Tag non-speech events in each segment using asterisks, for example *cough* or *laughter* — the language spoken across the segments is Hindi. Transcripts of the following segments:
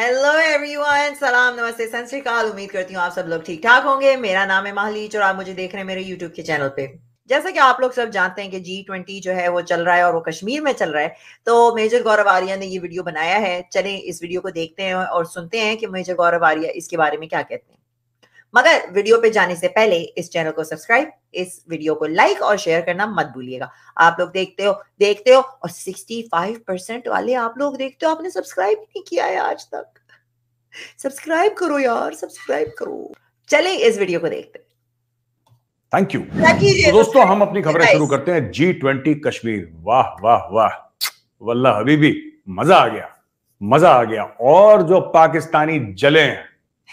हेलो एवरीवन सलाम नमस्ते सत उम्मीद करती हूँ आप सब लोग ठीक ठाक होंगे मेरा नाम है महलीच और आप मुझे देख रहे हैं मेरे यूट्यूब के चैनल पे जैसा कि आप लोग सब जानते हैं कि जी ट्वेंटी जो है वो चल रहा है और वो कश्मीर में चल रहा है तो मेजर गौरव आर्या ने ये वीडियो बनाया है चलें इस वीडियो को देखते हैं और सुनते हैं कि मेजर गौरव आर्या इसके बारे में क्या कहते हैं मगर वीडियो पे जाने से पहले इस चैनल को सब्सक्राइब इस वीडियो को लाइक और शेयर करना मत भूलिएगा आप लोग देखते हो देखते हो और 65 परसेंट वाले आप लोग देखते हो आपने सब्सक्राइब नहीं किया है आज तक सब्सक्राइब करो यार सब्सक्राइब करो चले इस वीडियो को देखते थैंक यू तो दोस्तों हम अपनी खबरें शुरू करते हैं जी ट्वेंटी कश्मीर वाह वाह वाह वल्ला हबीबी मजा आ गया मजा आ गया और जो पाकिस्तानी जले हैं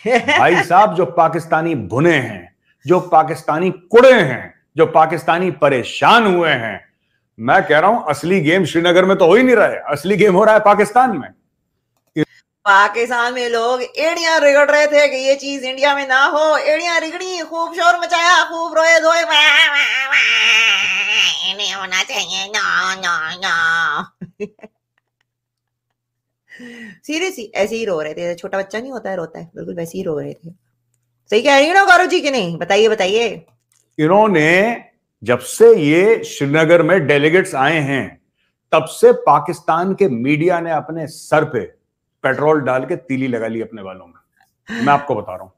भाई साहब जो पाकिस्तानी भुने हैं जो पाकिस्तानी कुड़े हैं जो पाकिस्तानी परेशान हुए हैं मैं कह रहा हूं असली गेम श्रीनगर में तो हो ही नहीं रहा है असली गेम हो रहा है पाकिस्तान में पाकिस्तान में लोग एड़िया रिगड़ रहे थे कि ये चीज इंडिया में ना हो एड़िया रिगड़ी खूब शोर मचाया खूब रोए धोए होना चाहिए ना ना ना सीरियसली ऐसे ही रो रहे थे छोटा बच्चा नहीं होता है रोता है बिल्कुल वैसे ही रो रहे थे सही कह रही हूँ ना गौरव जी की नहीं बताइए बताइए इन्होंने जब से ये श्रीनगर में डेलीगेट्स आए हैं तब से पाकिस्तान के मीडिया ने अपने सर पे पेट्रोल डाल के तीली लगा ली अपने वालों में मैं आपको बता रहा हूं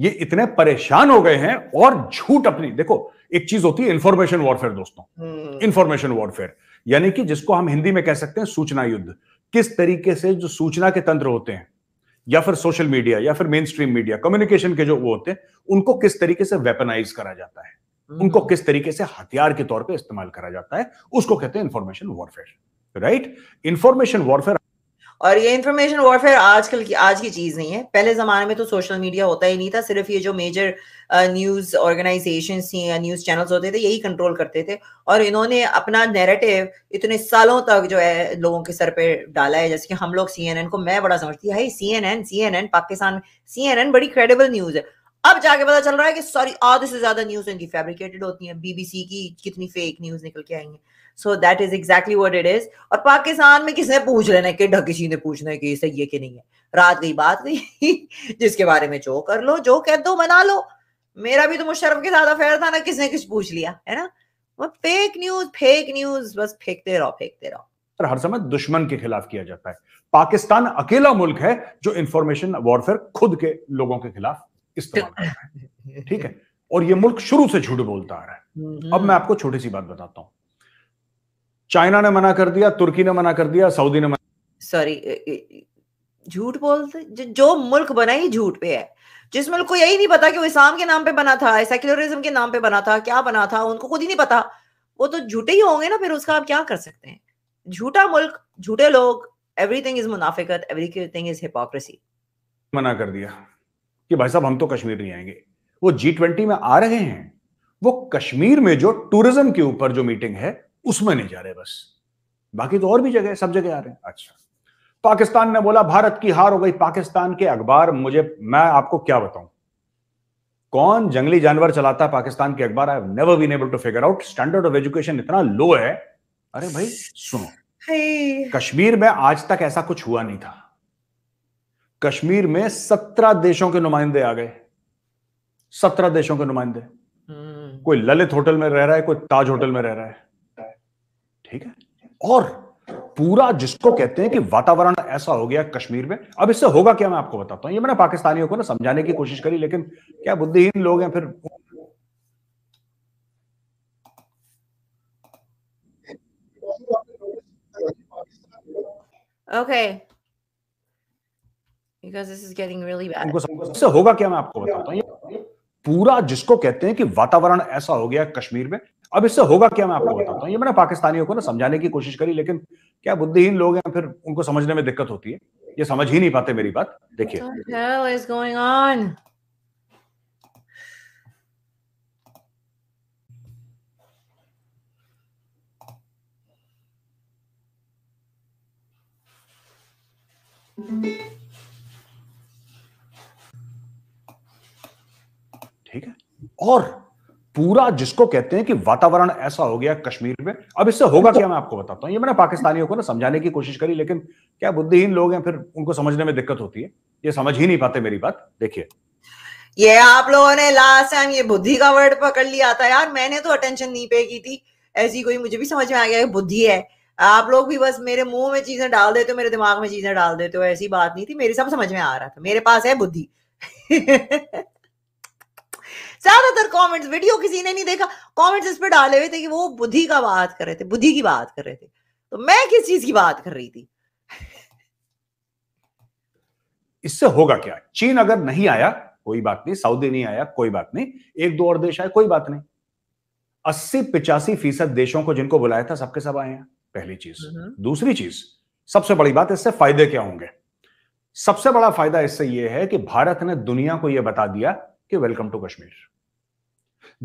ये इतने परेशान हो गए हैं और झूठ अपनी देखो एक चीज होती है इंफॉर्मेशन वॉरफेयर दोस्तों इंफॉर्मेशन हम्म। वॉरफेयर यानी कि जिसको हम हिंदी में कह सकते हैं सूचना युद्ध किस तरीके से जो सूचना के तंत्र होते हैं या फिर सोशल मीडिया या फिर मेन स्ट्रीम मीडिया कम्युनिकेशन के जो वो होते हैं उनको किस तरीके से वेपनाइज करा जाता है हम्म। उनको किस तरीके से हथियार के तौर पे इस्तेमाल करा जाता है उसको कहते हैं information warfare right information warfare और ये इंफॉर्मेशन वॉरफेयर आजकल की आज की चीज नहीं है पहले जमाने में तो सोशल मीडिया होता ही नहीं था सिर्फ ये जो मेजर न्यूज ऑर्गेनाइजेशन थी या न्यूज चैनल्स होते थे यही कंट्रोल करते थे और इन्होंने अपना नेरेटिव इतने सालों तक जो है लोगों के सर पे डाला है जैसे कि हम लोग सी को मैं बड़ा समझती है C N N N N C Pakistan C N N बड़ी क्रेडिबल न्यूज है अब जाके पता चल रहा है कि सॉरी आधे से ज्यादा न्यूज इनकी फेब्रिकेटेड होती है बीबीसी की कितनी फेक न्यूज निकल के आई है so that is exactly what it is और पाकिस्तान में किसने पूछ लेना कि ढक किसी ने पूछना है कि सही है कि नहीं है रात गई बात गई *laughs* जिसके बारे में जो कर लो जो कह दो मना लो मेरा भी तो मुशरफ के साथ अफेयर था ना किसने कुछ पूछ लिया है ना वो फेक न्यूज फेक न्यूज बस फेंकते रहो फेंकते रहो हर समय दुश्मन के खिलाफ किया जाता है पाकिस्तान अकेला मुल्क है जो इंफॉर्मेशन वॉरफेयर खुद के लोगों के खिलाफ इस्तेमाल कर रहा है *laughs* ठीक है और ये मुल्क शुरू से झूठ बोलता आ रहा है हम्म। अब मैं आपको छोटी सी बात बताता हूं चाइना ने मना कर दिया तुर्की ने मना कर दिया सऊदी ने मना सॉरी झूठ बोलते जो मुल्क बना ही झूठ पे है जिस मुल्क को यही नहीं पता कि वो इस्लाम के नाम पे बना था सेक्युलरिज्म के नाम पे बना था क्या बना था उनको खुद ही नहीं पता वो तो झूठे ही होंगे ना फिर उसका आप क्या कर सकते हैं झूठा मुल्क झूठे लोग एवरीथिंग इज मुनाफिकत एवरीथिंग इज हिपोक्रेसी मना कर दिया कि भाई साहब हम तो कश्मीर नहीं आएंगे वो जी ट्वेंटी में आ रहे हैं वो कश्मीर में जो टूरिज्म के ऊपर जो मीटिंग है उसमें नहीं जा रहे बस बाकी तो और भी जगह सब जगह आ रहे हैं अच्छा पाकिस्तान ने बोला भारत की हार हो गई पाकिस्तान के अखबार मुझे मैं आपको क्या बताऊं कौन जंगली जानवर चलाता है पाकिस्तान के अखबार I never been able to figure out standard of education इतना लो है अरे भाई सुनो hey. कश्मीर में आज तक ऐसा कुछ हुआ नहीं था कश्मीर में सत्रह देशों के नुमाइंदे आ गए सत्रह देशों के नुमाइंदे hmm. कोई ललित होटल में रह रहा है कोई ताज होटल में रह रहा है ठीक है और पूरा जिसको कहते हैं कि वातावरण ऐसा हो गया कश्मीर में अब इससे होगा क्या मैं आपको बताता हूं ये मैंने पाकिस्तानियों को ना समझाने की कोशिश करी लेकिन क्या बुद्धिहीन लोग हैं फिर उनको होगा क्या मैं आपको बताता हूँ पूरा जिसको कहते हैं कि वातावरण ऐसा हो गया कश्मीर में अब इससे होगा क्या मैं आपको बताता हूँ ये मैंने पाकिस्तानियों को ना समझाने की कोशिश करी लेकिन क्या बुद्धिहीन लोग हैं फिर उनको समझने में दिक्कत होती है ये समझ ही नहीं पाते मेरी बात देखिए ठीक है और पूरा जिसको कहते हैं कि वातावरण ऐसा हो गया कश्मीर में अब इससे होगा क्या मैं आपको बताता हूं ये मैंने पाकिस्तानियों को ना समझाने की कोशिश करी लेकिन क्या बुद्धिहीन लोग हैं फिर उनको समझने में दिक्कत होती है ये समझ ही नहीं पाते मेरी बात देखिए ये आप लोगों ने लास्ट टाइम ये बुद्धि का वर्ड पकड़ लिया था यार मैंने तो अटेंशन नहीं पे की थी ऐसी कोई मुझे भी समझ में आ गया बुद्धि है आप लोग भी बस मेरे मुंह में चीजें डाल देते हो मेरे दिमाग में चीजें डाल देते हो ऐसी बात नहीं थी मेरी सब समझ में आ रहा था मेरे पास है बुद्धि *laughs* ज्यादातर कमेंट्स वीडियो किसी ने नहीं देखा कमेंट्स इस पर डाले हुए थे कि वो बुद्धि का बात कर रहे थे बुद्धि की बात कर रहे थे तो मैं किस चीज की बात कर रही थी इससे होगा क्या चीन अगर नहीं आया कोई बात नहीं सऊदी नहीं आया कोई बात नहीं एक दो और देश आए कोई बात नहीं अस्सी पिचासी फीसद देशों को जिनको बुलाया था सबके सब आए हैं पहली चीज हम्म। दूसरी चीज सबसे बड़ी बात इससे फायदे क्या होंगे सबसे बड़ा फायदा इससे यह है कि भारत ने दुनिया को यह बता दिया कि वेलकम टू कश्मीर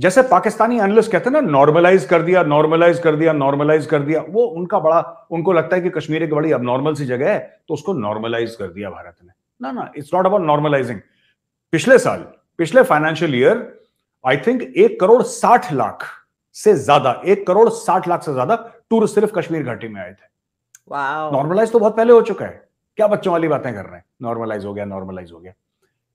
जैसे पाकिस्तानी एनलिस्ट कहते हैं ना नॉर्मलाइज कर दिया नॉर्मलाइज कर दिया नॉर्मलाइज कर दिया वो उनका बड़ा उनको लगता है कि कश्मीर एक बड़ी अब सी जगह है तो उसको नॉर्मलाइज कर दिया भारत ने ना ना इट्स नॉट अबाउट नॉर्मलाइजिंग पिछले साल पिछले फाइनेंशियल ईयर आई थिंक एक करोड़ साठ लाख से ज्यादा एक करोड़ साठ लाख से ज्यादा टूरिस्ट सिर्फ कश्मीर घाटी में आए थे नॉर्मलाइज तो बहुत पहले हो चुका है क्या बच्चों वाली बातें कर रहे हैं नॉर्मलाइज हो गया नॉर्मलाइज हो गया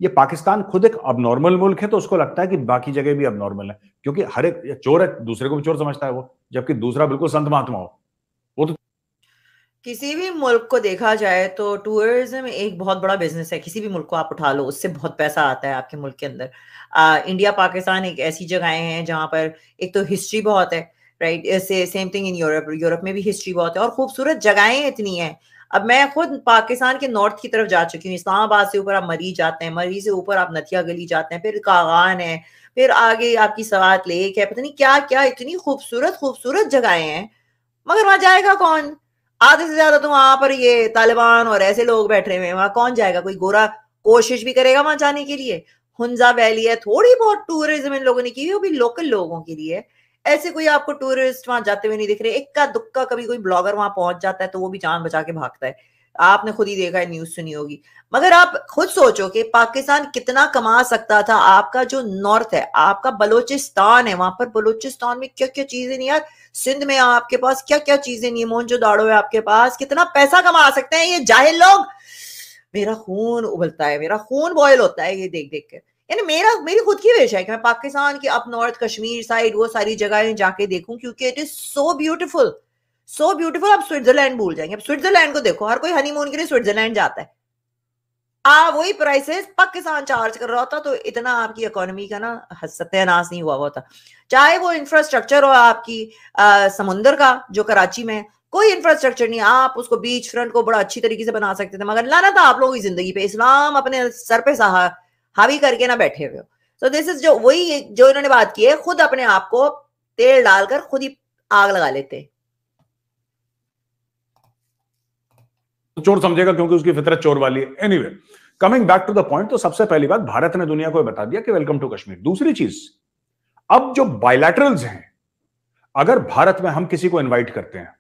ये पाकिस्तान खुद एक अब नॉर्मल मुल्क है तो उसको लगता है कि बाकी जगह भी अब नॉर्मल है क्योंकि हर एक चोर है दूसरे को भी चोर समझता है वो जबकि दूसरा बिल्कुल संत महात्मा हो वो तो किसी भी मुल्क को देखा जाए तो टूरिज्म एक बहुत बड़ा बिजनेस है किसी भी मुल्क को आप उठा लो उससे बहुत पैसा आता है आपके मुल्क के अंदर आ, इंडिया पाकिस्तान एक ऐसी जगहें हैं जहां पर एक तो हिस्ट्री बहुत है right same thing in Europe Europe में भी हिस्ट्री बहुत है और खूबसूरत जगहें इतनी हैं अब मैं खुद पाकिस्तान के नॉर्थ की तरफ जा चुकी हूँ इस्लामाबाद से ऊपर आप मरी जाते हैं मरी से ऊपर आप नथिया गली जाते हैं फिर कागान है फिर आगे आपकी सवात लेक है पता नहीं क्या क्या इतनी खूबसूरत खूबसूरत जगहें हैं मगर वहां जाएगा कौन आधे से ज्यादा तो वहां पर ये तालिबान और ऐसे लोग बैठे हुए हैं वहां कौन जाएगा कोई गोरा कोशिश भी करेगा वहां जाने के लिए हुंजा वैली है थोड़ी बहुत टूरिज्म इन लोगों ने की वो भी लोकल लोगों के लिए ऐसे कोई आपको टूरिस्ट वहां जाते हुए नहीं दिख रहे इक्का दुक्का कभी कोई ब्लॉगर वहां पहुंच जाता है तो वो भी जान बचा के भागता है आपने खुद ही देखा है न्यूज सुनी होगी मगर आप खुद सोचो कि पाकिस्तान कितना कमा सकता था आपका जो नॉर्थ है आपका बलोचिस्तान है वहां पर बलोचिस्तान में क्या क्या चीजें नहीं यार सिंध में आपके पास क्या क्या चीजें नहीं मोहन जो दाड़ो है आपके पास कितना पैसा कमा सकते हैं ये जाहिल लोग मेरा खून उबलता है मेरा खून बॉयल होता है ये देख देख कर यानी मेरा मेरी खुद की विश है कि मैं पाकिस्तान की अप नॉर्थ कश्मीर साइड वो सारी जगह जाके देखूं क्योंकि it is so beautiful so beautiful आप स्विट्जरलैंड भूल जाएंगे आप स्विट्जरलैंड को देखो हर कोई हनीमून के लिए स्विट्जरलैंड जाता है आ वही प्राइसेस पाकिस्तान चार्ज कर रहा होता तो इतना आपकी इकोनॉमी का ना सत्यानाश नहीं हुआ होता चाहे वो इंफ्रास्ट्रक्चर हो आपकी आ, समुंदर का जो कराची में कोई इंफ्रास्ट्रक्चर नहीं आप उसको बीच फ्रंट को बड़ा अच्छी तरीके से बना सकते थे मगर लाना था आप लोगों की जिंदगी पे इस्लाम अपने सर पे सहा हावी करके ना बैठे हुए हो सो दिस इज जो वही जो इन्होंने बात की है खुद अपने आप को तेल डालकर खुद ही आग लगा लेते तो चोर समझेगा क्योंकि उसकी फितरत चोर वाली है anyway coming back to the point तो सबसे पहली बात भारत ने दुनिया को बता दिया कि वेलकम टू कश्मीर दूसरी चीज अब जो बायलैटरल्स हैं अगर भारत में हम किसी को इनवाइट करते हैं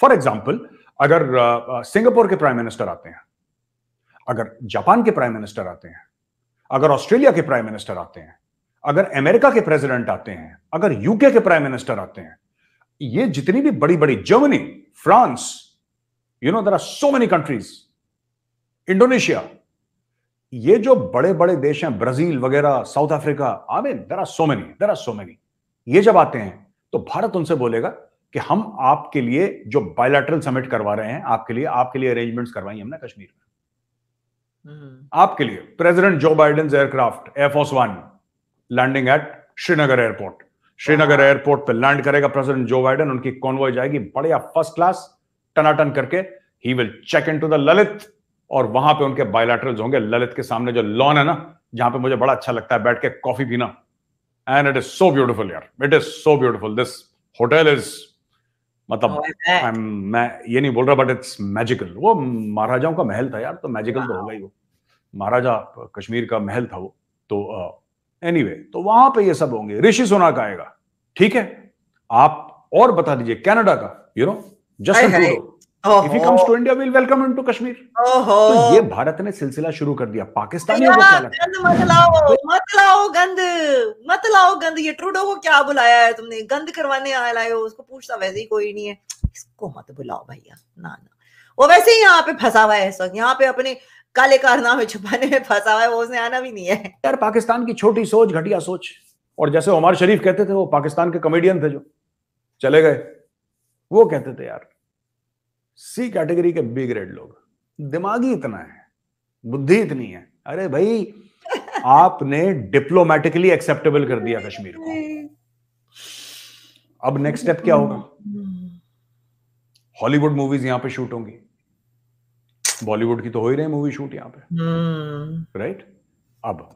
फॉर एग्जाम्पल अगर सिंगापुर के प्राइम मिनिस्टर आते हैं अगर जापान के प्राइम मिनिस्टर आते हैं अगर ऑस्ट्रेलिया के प्राइम मिनिस्टर आते हैं अगर अमेरिका के प्रेसिडेंट आते हैं अगर यूके के प्राइम मिनिस्टर आते हैं ये जितनी भी बड़ी बड़ी Germany France you know there are so many countries Indonesia ये जो बड़े बड़े देश हैं ब्राजील वगैरह साउथ अफ्रीका आवे there are so many there are so many ये जब आते हैं तो भारत उनसे बोलेगा कि हम आपके लिए जो बायोलैटरल समिट करवा रहे हैं आपके लिए आपके लिए अरेंजमेंट्स करवाई हमने कश्मीर में Mm-hmm. आपके लिए president Joe Biden aircraft Air Force One landing at Srinagar airport Srinagar airport पे लैंड करेगा प्रेसिडेंट जो बाइडेन उनकी कॉन्वॉय जाएगी बढ़िया फर्स्ट क्लास टनाटन करके he will check in to the Lalit और वहां पे उनके बायोलैटरल होंगे ललित के सामने जो लॉन है ना जहां पे मुझे बड़ा अच्छा लगता है बैठ के कॉफी पीना and it is so beautiful यार it is so beautiful this hotel is मतलब आई oh, मैं ये नहीं बोल रहा बट इट्स मैजिकल वो महाराजाओं का महल था यार तो मैजिकल तो होगा ही वो महाराजा कश्मीर का महल था वो तो एनी uh, anyway, तो वहां पे ये सब होंगे ऋषि का आएगा ठीक है आप और बता दीजिए कनाडा का you know just if you comes to India will welcome to Kashmir तो ये भारत ने सिलसिला शुरू कर दिया पाकिस्तान को क्या लगता गंद मत लाओ मत लाओ गंद मत लाओ गंद ये ट्रूडो को क्या बुलाया है तुमने गंद करवाने आए हो उसको पूछता वैसे ही कोई नहीं है इसको मत बुलाओ भैया ना ना वो वैसे ही यहाँ पे फंसा हुआ है इस वक्त यहाँ पे अपने काले कारनामे छुपाने में फंसा हुआ है वो उसने आना भी नहीं है यार पाकिस्तान की छोटी सोच घटिया सोच और जैसे उमर शरीफ कहते थे वो पाकिस्तान के कॉमेडियन थे जो चले गए वो कहते थे यार सी कैटेगरी के बी ग्रेड लोग दिमागी इतना है बुद्धि इतनी है अरे भाई *laughs* आपने डिप्लोमेटिकली एक्सेप्टेबल कर दिया कश्मीर को अब नेक्स्ट स्टेप क्या होगा हॉलीवुड मूवीज यहां पे शूट होंगी बॉलीवुड की तो हो ही रही मूवी शूट यहां पे राइट हम्म। right? अब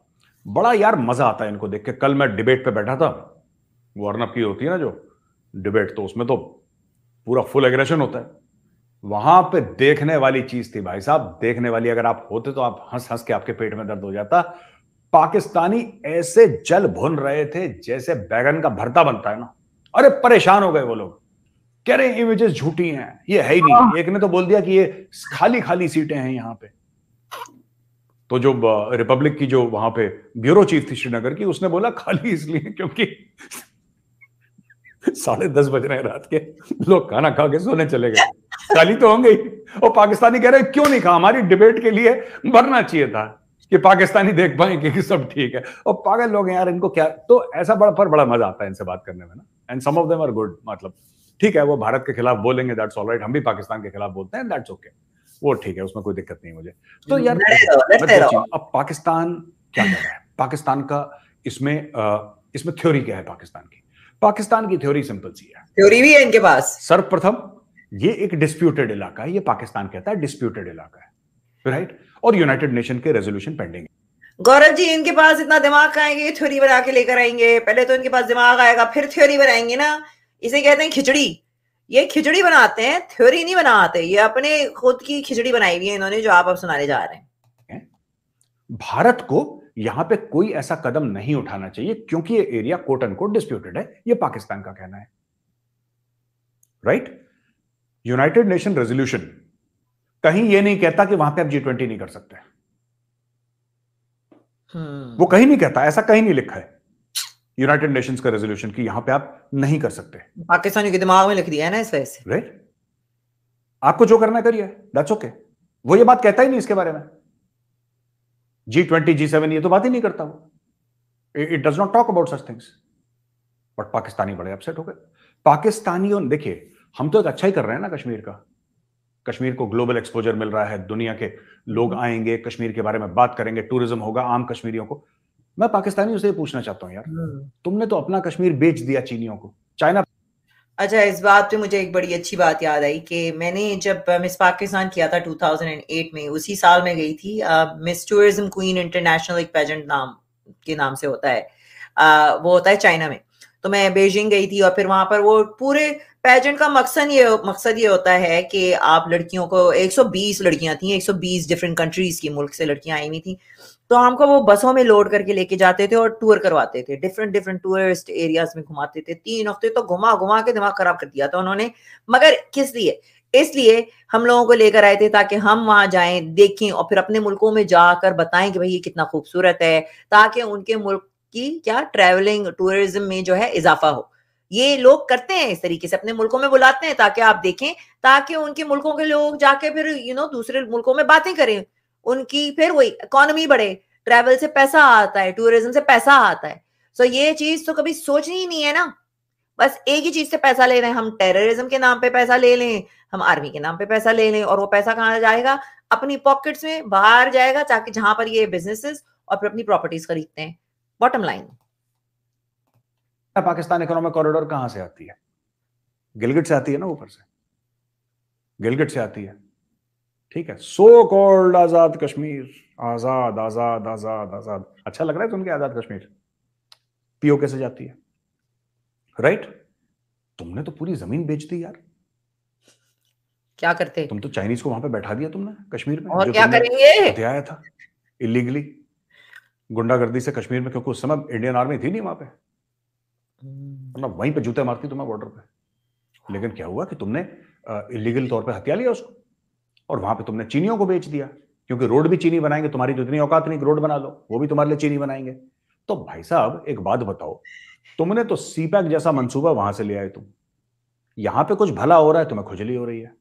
बड़ा यार मजा आता है इनको देख के कल मैं डिबेट पे बैठा था वार्नअप की होती है ना जो डिबेट तो उसमें तो पूरा फुल एग्रेशन होता है वहां पे देखने वाली चीज थी भाई साहब देखने वाली अगर आप होते तो आप हंस हंस के आपके पेट में दर्द हो जाता पाकिस्तानी ऐसे जल भुन रहे थे जैसे बैगन का भरता बनता है ना अरे परेशान हो गए वो लोग कह रहे इमेजेस झूठी हैं ये है ही नहीं हाँ। एक ने तो बोल दिया कि ये खाली खाली सीटें हैं यहां पे तो जो रिपब्लिक की जो वहां पे ब्यूरो चीफ थी श्रीनगर की उसने बोला खाली इसलिए क्योंकि *laughs* साढ़े दस बज रहे रात के लोग खाना खा के सोने चले गए गाली तो होंगे ही और पाकिस्तानी कह रहे क्यों नहीं कहा हमारी डिबेट के लिए मरना चाहिए था कि पाकिस्तानी देख पाएंगे कि सब ठीक है और पागल लोग हैं यार इनको क्या तो ऐसा बड़ा पर बड़ा मजा आता है इनसे बात करने में ना and some of them are good मतलब ठीक है वो भारत के खिलाफ बोलेंगे दैट्स ऑल राइट हम भी पाकिस्तान के खिलाफ बोलते हैं दैट्स ओके वो ठीक है उसमें कोई दिक्कत नहीं मुझे तो यार अब पाकिस्तान क्या कर रहा है पाकिस्तान का इसमें इसमें थ्योरी क्या है पाकिस्तान की पाकिस्तान की थ्योरी सिंपल सी है थ्योरी भी है इनके पास सर्वप्रथम ये एक डिस्प्यूटेड इलाका है ये पाकिस्तान कहता है डिस्प्यूटेड इलाका है राइट और यूनाइटेड नेशन के रेजोल्यूशन पेंडिंग है गौरव जी इनके पास इतना दिमाग आएंगे थ्योरी बना के लेकर आएंगे पहले तो इनके पास दिमाग आएगा फिर थ्योरी बनाएंगे ना इसे कहते हैं खिचड़ी ये खिचड़ी बनाते हैं थ्योरी नहीं बनाते ये अपने खुद की खिचड़ी बनाई हुई है इन्होंने जो आप अब सुनाने जा रहे हैं भारत को यहां पे कोई ऐसा कदम नहीं उठाना चाहिए क्योंकि ये area quote and quote disputed है ये पाकिस्तान का कहना है right right? United Nation resolution कहीं यह नहीं कहता कि वहां पे आप जी ट्वेंटी नहीं कर सकते hmm. वो हम्म। कहीं नहीं कहता ऐसा कहीं नहीं लिखा है यूनाइटेड नेशन का रेजोल्यूशन कि यहां पे आप नहीं कर सकते पाकिस्तानियों के दिमाग में लिख दिया है ना इस वजह से राइट आपको जो करना करिए दैट्स ओके वो ये बात कहता ही नहीं इसके बारे में जी ट्वेंटी जी सेवन ये तो बात ही नहीं करता वो it does not talk about such things but Pakistani बड़े अपसेट हो गए पाकिस्तानियों देखिए हम तो एक अच्छा ही कर रहे हैं ना कश्मीर का कश्मीर को ग्लोबल एक्सपोजर मिल रहा है दुनिया के लोग आएंगे कश्मीर के बारे में बात करेंगे टूरिज्म होगा आम कश्मीरियों को मैं पाकिस्तानी उसे पूछना चाहता हूँ यार हम्म। तुमने तो अपना कश्मीर बेच दिया चीनियों को चाइना अच्छा इस बात पे मुझे एक बड़ी अच्छी बात याद आई कि मैंने जब मिस पाकिस्तान किया था 2008 में उसी साल में गई थी मिस टूरिज्म क्वीन इंटरनेशनल एक पेजेंट नाम के नाम से होता है आ, वो होता है चाइना में तो मैं बेजिंग गई थी और फिर वहां पर वो पूरे पेजेंट का मकसद ये मकसद ये होता है कि आप लड़कियों को 120 लड़कियां थी 120 डिफरेंट कंट्रीज की मुल्क से लड़कियां आई हुई थी तो हमको वो बसों में लोड करके लेके जाते थे और टूर करवाते थे डिफरेंट डिफरेंट टूरिस्ट एरियाज में घुमाते थे तीन हफ्ते तो घुमा घुमा के दिमाग खराब कर दिया था उन्होंने मगर किस लिए इसलिए हम लोगों को लेकर आए थे ताकि हम वहां जाएं देखें और फिर अपने मुल्कों में जाकर बताएं कि भाई ये कितना खूबसूरत है ताकि उनके मुल्क की क्या ट्रैवलिंग टूरिज्म में जो है इजाफा हो ये लोग करते हैं इस तरीके से अपने मुल्कों में बुलाते हैं ताकि आप देखें ताकि उनके मुल्कों के लोग जाके फिर यू नो दूसरे मुल्कों में बातें करें उनकी फिर वही इकोनॉमी बढ़े ट्रैवल से पैसा आता है टूरिज्म से पैसा आता है सो so, ये चीज तो कभी सोचनी ही नहीं है ना बस एक ही चीज से पैसा ले रहे हैं हम टेररिज्म के नाम पे पैसा ले लें हम आर्मी के नाम पे पैसा ले लें और वो पैसा कहाँ जाएगा अपनी पॉकेट्स में बाहर जाएगा ताकि जहां पर ये बिजनेसेस और फिर अपनी प्रॉपर्टीज खरीदते हैं बॉटम लाइन है पाकिस्तान इकोनॉमिक कॉरिडोर कहां से आती है गिलगिट से आती है ना ऊपर से गिलगिट से आती है ठीक है सो कॉल्ड आजाद कश्मीर आजाद आजाद आजाद आजाद अच्छा लग रहा है तुमके आजाद कश्मीर पीओके से जाती है राइट तुमने तो पूरी जमीन बेच दी यार क्या करते तुम तो चाइनीज को वहां पे बैठा दिया तुमने कश्मीर में और जो क्या करेंगे आया था इलीगली गुंडागर्दी से कश्मीर में क्योंकि उस समय इंडियन आर्मी थी नहीं वहां पे वरना वहीं पे जूते मारती तुम्हें बॉर्डर तो पे लेकिन क्या हुआ कि तुमने इलीगल तौर पे हत्या लिया उसको और वहां पे तुमने चीनियों को बेच दिया क्योंकि रोड भी चीनी बनाएंगे तुम्हारी तो इतनी औकात नहीं रोड बना लो वो भी तुम्हारे लिए चीनी बनाएंगे तो भाई साहब एक बात बताओ तुमने तो सीपैक जैसा मंसूबा वहां से ले आए तुम यहां पे कुछ भला हो रहा है तुम्हें तो खुजली हो रही है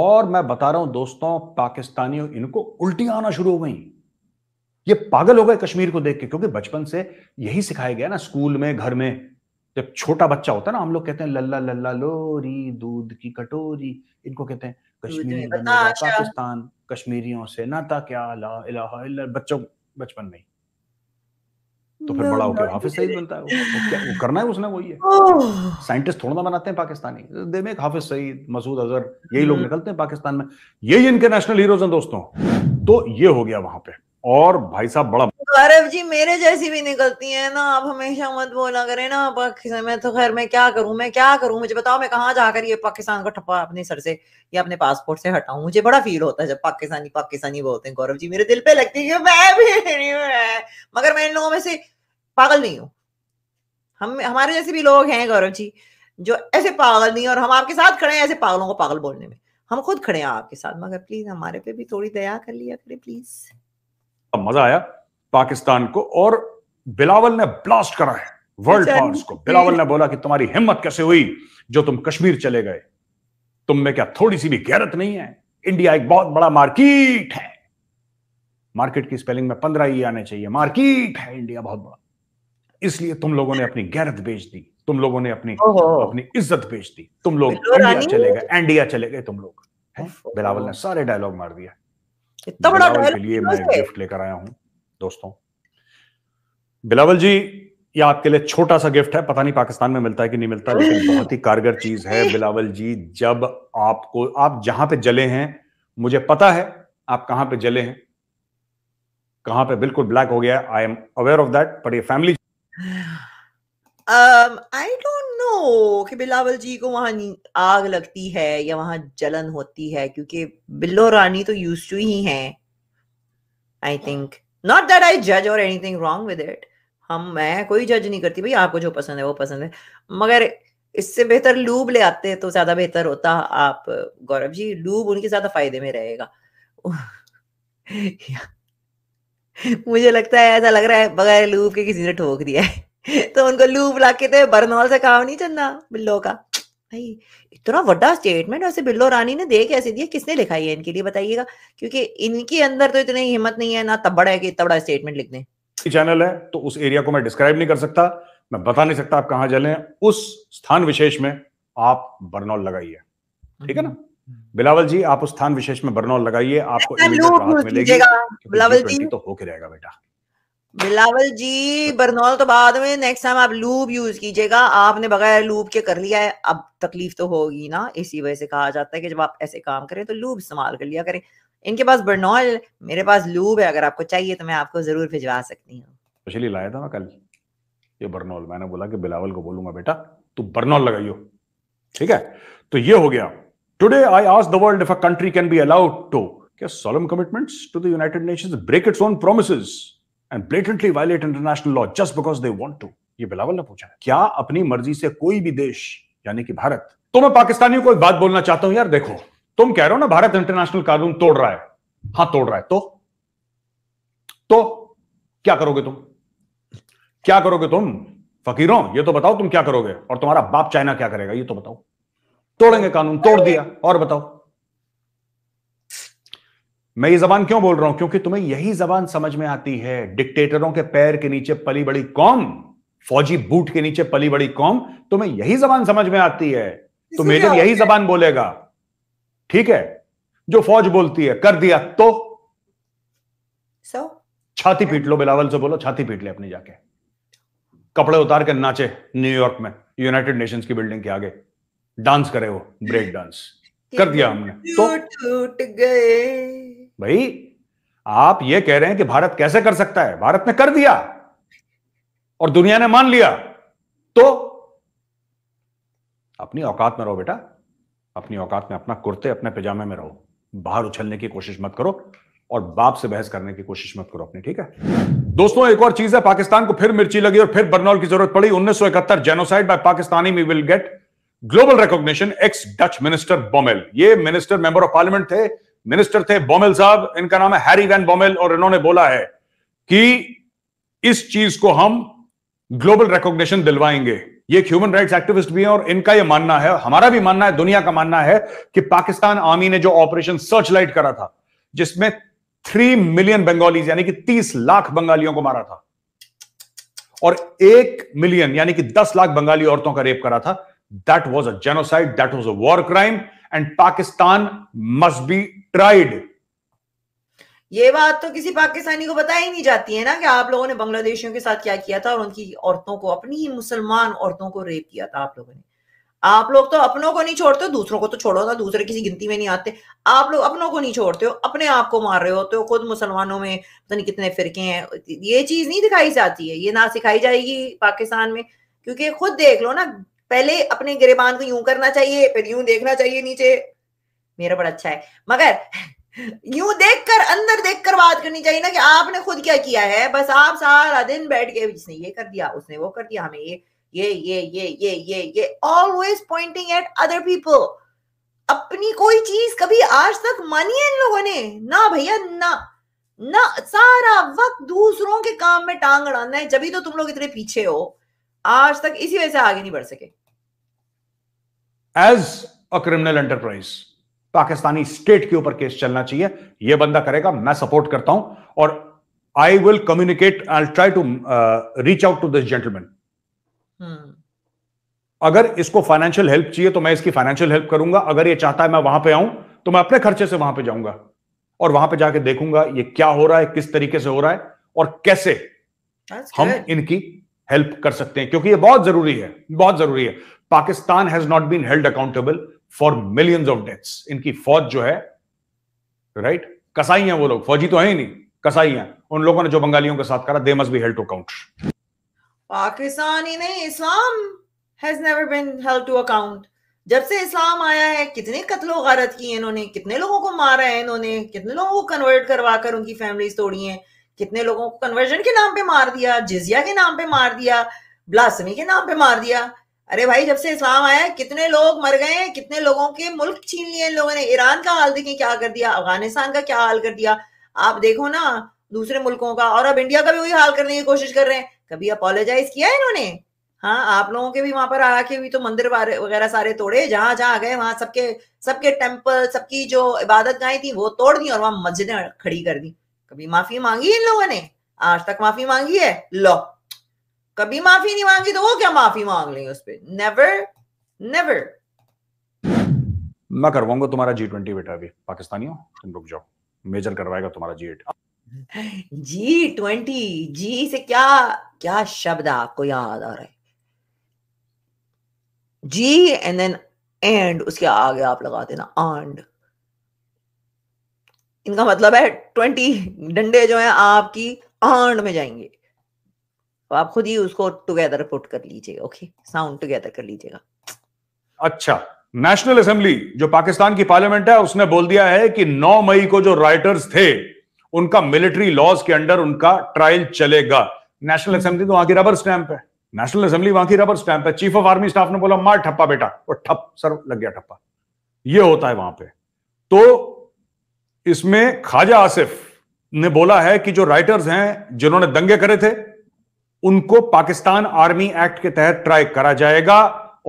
और मैं बता रहा हूं दोस्तों पाकिस्तानियों इनको उल्टियां आना शुरू हो गई ये पागल हो गए कश्मीर को देख के क्योंकि बचपन से यही सिखाया गया ना स्कूल में घर में जब छोटा बच्चा होता है ना हम लोग कहते हैं लल्ला लल्ला लोरी दूध की कटोरी इनको कहते हैं कश्मीरी पाकिस्तान कश्मीरियों से नाता क्या ला इला बच्चों बचपन में तो फिर बड़ा होकर हाफिज सईद बनता है क्या करना है उसने वही है साइंटिस्ट थोड़ा ना बनाते हैं पाकिस्तानी दे हाफिज सईद मसूद अजहर यही लोग हम्म। निकलते हैं पाकिस्तान में यही इनके नेशनल हीरोज हैं दोस्तों तो ये हो गया वहां पे और भाई साहब बड़ा गौरव जी मेरे जैसी भी निकलती है ना आप हमेशा मत बोला करें ना पाकिस्तान में तो खैर मैं क्या करूं मैं क्या करूं मुझे बताओ मैं कहाँ जाकर ये पाकिस्तान का ठप्पा अपने सर से या अपने पासपोर्ट से हटाऊं मुझे बड़ा फील होता है जब पाकिस्तानी पाकिस्तानी बोलते हैं गौरव जी मेरे दिल पे लगती है मैं भी मैं मगर मैं इन लोगों में से पागल नहीं हूँ हम हमारे जैसे भी लोग हैं गौरव जी जो ऐसे पागल नहीं और हम आपके साथ खड़े हैं ऐसे पागलों को पागल बोलने में हम खुद खड़े हैं आपके साथ मगर प्लीज हमारे पे भी थोड़ी दया कर लिया करें प्लीज मजा आया पाकिस्तान को और बिलावल ने ब्लास्ट करा है वर्ल्ड पावर्स को बिलावल ने बोला कि तुम्हारी हिम्मत कैसे हुई जो तुम कश्मीर चले गए तुम में क्या थोड़ी सी भी गैरत नहीं है इंडिया एक बहुत बड़ा मार्केट है मार्केट की स्पेलिंग में पंद्रह ही आने चाहिए मार्केट है इंडिया बहुत बड़ा इसलिए तुम लोगों ने अपनी गैरत बेच दी तुम लोगों ने अपनी अपनी इज्जत बेच दी तुम लोग इंडिया चले गए इंडिया चले गए तुम लोग बिलावल ने सारे डायलॉग मार दिया इतना बड़ा के लिए मैं गिफ्ट लेकर आया हूं दोस्तों बिलावल जी ये आपके लिए छोटा सा गिफ्ट है पता नहीं पाकिस्तान में मिलता है कि नहीं मिलता लेकिन बहुत ही कारगर चीज है बिलावल जी जब आपको आप जहां पे जले हैं मुझे पता है आप कहां पे जले हैं कहां पे बिल्कुल ब्लैक हो गया I am aware of that but ये फैमिली *laughs* आई डोंट नो कि बिलावल जी को वहां आग लगती है या वहां जलन होती है क्योंकि बिल्लो रानी तो यूज टू ही हैं I think not that I जज और एनीथिंग रॉन्ग विद इट हम मैं कोई जज नहीं करती भाई आपको जो पसंद है वो पसंद है मगर इससे बेहतर लूब ले आते तो ज्यादा बेहतर होता आप गौरव जी लूब उनके ज्यादा फायदे में रहेगा *laughs* मुझे लगता है ऐसा लग रहा है बगैर लूब के किसी ने ठोक दिया है तो उनको लू बुला के तो बरनौल से काम नहीं चलना बिल्लो का भाई इतना बड़ा स्टेटमेंट वैसे बिल्लो रानी ने दे कैसे दिया किसने लिखाई है इनके लिए बताइएगा क्योंकि इनके अंदर तो इतनी हिम्मत नहीं है ना तब है कि इतना बड़ा स्टेटमेंट लिख दें चैनल है तो उस एरिया को मैं डिस्क्राइब नहीं कर सकता मैं बता नहीं सकता आप कहां जले उस स्थान विशेष में आप बरनौल लगाइए ठीक है ना हम्म। बिलावल जी आप उस स्थान विशेष में बरनौल लगाइए आपको बिलावल जी तो होके रहेगा बेटा बिलावल जी बर्नौल तो बाद में नेक्स्ट टाइम आप लूप यूज कीजिएगा आपने बगैर लूप के कर लिया है अब तकलीफ तो होगी ना इसी वजह से कहा जाता है कि जब आप ऐसे काम करें तो लूप इस्तेमाल कर लिया करें इनके पास बर्नौल मेरे पास लूप है अगर आपको चाहिए तो मैं आपको जरूर भिजवा सकती हूँ लाया था मैं कल ये बर्नौल मैंने बोला कि बिलावल को बोलूंगा बेटा तू बर्नौल लगाइयो ठीक है तो ये हो गया today I ask the world if a country can be allowed to क्या solemn commitments to the United Nations break its own promises and blatantly violate international law just because they want to ये बिलावल ने पूछा क्या अपनी मर्जी से कोई भी देश यानी कि भारत तो मैं पाकिस्तानियों को एक बात बोलना चाहता हूं यार देखो तुम कह रहे हो ना भारत इंटरनेशनल कानून तोड़ रहा है हां तोड़ रहा है तो तो क्या करोगे तुम क्या करोगे तुम फकीरों ये तो बताओ तुम क्या करोगे और तुम्हारा बाप चाइना क्या करेगा ये तो बताओ तोड़ेंगे कानून तोड़ दिया और बताओ मैं ये जबान क्यों बोल रहा हूं क्योंकि तुम्हें यही जबान समझ में आती है डिक्टेटरों के पैर के नीचे पली बड़ी कौम फौजी बूट के नीचे पली बड़ी कौम तुम्हें यही जबान समझ में आती है तो मेजर यही जबान बोलेगा ठीक है जो फौज बोलती है कर दिया तो so? छाती पीट लो बिलावल से बोलो छाती पीट ले अपने जाके कपड़े उतार के नाचे न्यूयॉर्क में यूनाइटेड नेशंस की बिल्डिंग के आगे डांस करे वो ब्रेक डांस *laughs* कर दिया हमने तो टूट गए भाई आप यह कह रहे हैं कि भारत कैसे कर सकता है भारत ने कर दिया और दुनिया ने मान लिया तो अपनी औकात में रहो बेटा अपनी औकात में अपना कुर्ते अपने पैजामे में रहो बाहर उछलने की कोशिश मत करो और बाप से बहस करने की कोशिश मत करो अपनी ठीक है दोस्तों एक और चीज है पाकिस्तान को फिर मिर्ची लगी और फिर बर्नौल की जरूरत पड़ी उन्नीस सौ इकहत्तर genocide by Pakistani we will get global recognition ex Dutch minister Bommel ये मिनिस्टर मेंबर ऑफ पार्लियामेंट थे मिनिस्टर थे बोमेल साहब इनका नाम है हैरी वैन बोमिल और इन्होंने बोला है कि इस चीज को हम ग्लोबल रिकॉग्निशन दिलवाएंगे ये ह्यूमन राइट्स एक्टिविस्ट भी हैं और इनका ये मानना है हमारा भी मानना है दुनिया का मानना है कि पाकिस्तान आर्मी ने जो ऑपरेशन सर्च लाइट करा था जिसमें थ्री मिलियन बंगालीज यानी कि तीस लाख बंगालियों को मारा था और एक मिलियन यानी कि दस लाख बंगाली औरतों का रेप करा था that was a genocide that was a war crime and Pakistan must be tried ये बात तो किसी पाकिस्तानी को बताई नहीं जाती है ना कि आप लोगों ने बांग्लादेशियों के साथ क्या किया था और उनकी औरतों को अपनी ही मुसलमान औरतों को रेप किया था आप लोगों ने आप लोग तो अपनों को नहीं छोड़ते दूसरों को तो छोड़ो ना दूसरे किसी गिनती में नहीं आते आप लोग अपनों को नहीं छोड़ते हो अपने आप को मार रहे होते हो खुद मुसलमानों में पता नहीं कितने फिरके हैं ये चीज नहीं दिखाई जाती है ये ना सिखाई जाएगी पाकिस्तान में क्योंकि खुद देख लो ना पहले अपने गिरेबान को यूं करना चाहिए फिर यूं देखना चाहिए नीचे मेरा बड़ा अच्छा है मगर यूं देखकर अंदर देखकर बात करनी चाहिए ना कि आपने खुद क्या किया है बस आप सारा दिन बैठ के जिसने ये कर दिया उसने वो कर दिया हमें ये ये ये ये ये ये ये always pointing at other people अपनी कोई चीज कभी आज तक मानी है इन लोगों ने ना भैया ना ना सारा वक्त दूसरों के काम में टांग अड़ाना है जब भी तो तुम लोग इतने पीछे हो आज तक इसी वजह से आगे नहीं बढ़ सके as a criminal enterprise Pakistani state के ऊपर केस चलना चाहिए यह बंदा करेगा मैं सपोर्ट करता हूं और I will communicate I try to reach out to this gentleman अगर इसको फाइनेंशियल हेल्प चाहिए तो मैं इसकी फाइनेंशियल हेल्प करूंगा अगर ये चाहता है मैं वहां पे आऊं तो मैं अपने खर्चे से वहां पे जाऊंगा और वहां पे जाके देखूंगा ये क्या हो रहा है किस तरीके से हो रहा है और कैसे हम इनकी हेल्प कर सकते हैं क्योंकि ये बहुत जरूरी है बहुत जरूरी है Pakistan has not been held accountable for millions of deaths इनकी फौज जो है राइट right? कसाई हैं वो लोग फौजी तो है ही नहीं कसाई हैं उन लोगों ने जो बंगालियों के साथ करा they must be held to account Pakistan ही नहीं Islam has never been held to account जब से इस्लाम आया है कितने कत्लो गारत किए इन्होंने कितने लोगों को मारा है इन्होंने कितने लोगों को कन्वर्ट करवा कर उनकी फैमिलीज तोड़ी हैं कितने लोगों को कन्वर्जन के नाम पे मार दिया जिजिया के नाम पे मार दिया ब्लासमी के नाम पे मार दिया अरे भाई जब से इस्लाम आया कितने लोग मर गए कितने लोगों के मुल्क छीन लिए इन लोगों ने ईरान का हाल देखें क्या कर दिया अफगानिस्तान का क्या हाल कर दिया आप देखो ना दूसरे मुल्कों का और अब इंडिया का भी वही हाल करने की कोशिश कर रहे हैं कभी अपोलोजाइज किया है इन्होंने हाँ आप लोगों के भी वहां पर आके भी तो मंदिर वगैरह सारे तोड़े जहां जहां गए वहां सबके सबके टेम्पल सबकी जो इबादत गाई थी वो तोड़ दी और वहां मस्जिदें खड़ी कर दी कभी माफी मांगी इन लोगों ने आज तक माफी मांगी है लो कभी माफी नहीं मांगी तो वो क्या माफी मांग लेंगे उस पर नेवर नेवर मैं करवाऊंगा तुम्हारा जी ट्वेंटी बेटा अभी पाकिस्तानियों तुम रुक जाओ मेजर करवाएगा तुम्हारा जी एट जी ट्वेंटी जी से क्या क्या शब्द आपको याद आ रहा है जी एंड देन एंड उसके आगे आप लगा देना आंड इनका मतलब है ट्वेंटी डंडे जो है आपकी आंड में जाएंगे तो आप खुद ही उसको टुगेदर पुट कर लीजिएगा ओके साउंड टुगेदर कर लीजिएगा अच्छा नेशनल असेंबली जो पाकिस्तान की पार्लियामेंट है उसने बोल दिया है कि 9 मई को जो राइटर्स थे उनका मिलिट्री लॉज के अंडर उनका ट्रायल चलेगा नेशनल असेंबली तो वहां की रबर स्टैंप है नेशनल असेंबली वहां की रबर स्टैंप है चीफ ऑफ आर्मी स्टाफ ने बोला मार ठप्पा बेटा और ठप सर लग गया ठप्पा ये होता है वहां पे तो इसमें खाजा आसिफ ने बोला है कि जो राइटर्स हैं जिन्होंने दंगे करे थे उनको पाकिस्तान आर्मी एक्ट के तहत ट्राई करा जाएगा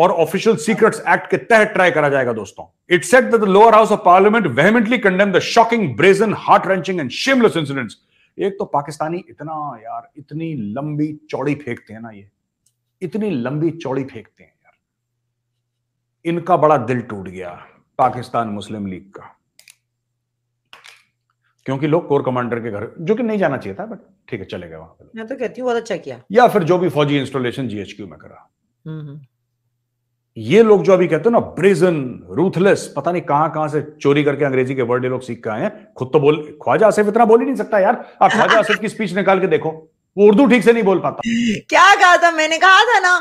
और ऑफिशियल सीक्रेट्स एक्ट के तहत ट्राई करा जाएगा दोस्तों it set the lower house of parliament vehemently condemn the shocking brazen heart wrenching and shameless incidents एक तो पाकिस्तानी इतना यार इतनी लंबी चौड़ी फेंकते हैं ना ये इतनी लंबी चौड़ी फेंकते हैं यार इनका बड़ा दिल टूट गया पाकिस्तान मुस्लिम लीग का क्योंकि लोग कोर कमांडर के घर जो कि नहीं जाना चाहिए था बट ठीक है चले गए वहां पर मैं तो कहती हूँ बहुत अच्छा किया या फिर जो भी फौजी इंस्टॉलेशन जीएचक्यू में करा हम्म, हम्म। ये लोग जो अभी कहते हैं ना ब्रिजन रूथलेस पता नहीं कहां कहां से चोरी करके अंग्रेजी के वर्ड ये लोग सीख के आए हैं खुद तो बोल ख्वाजा आसिफ इतना बोल ही नहीं सकता यार आप ख्वाजा आसिफ की स्पीच निकाल के देखो वो उर्दू ठीक से नहीं बोल पाता क्या कहा था मैंने कहा था ना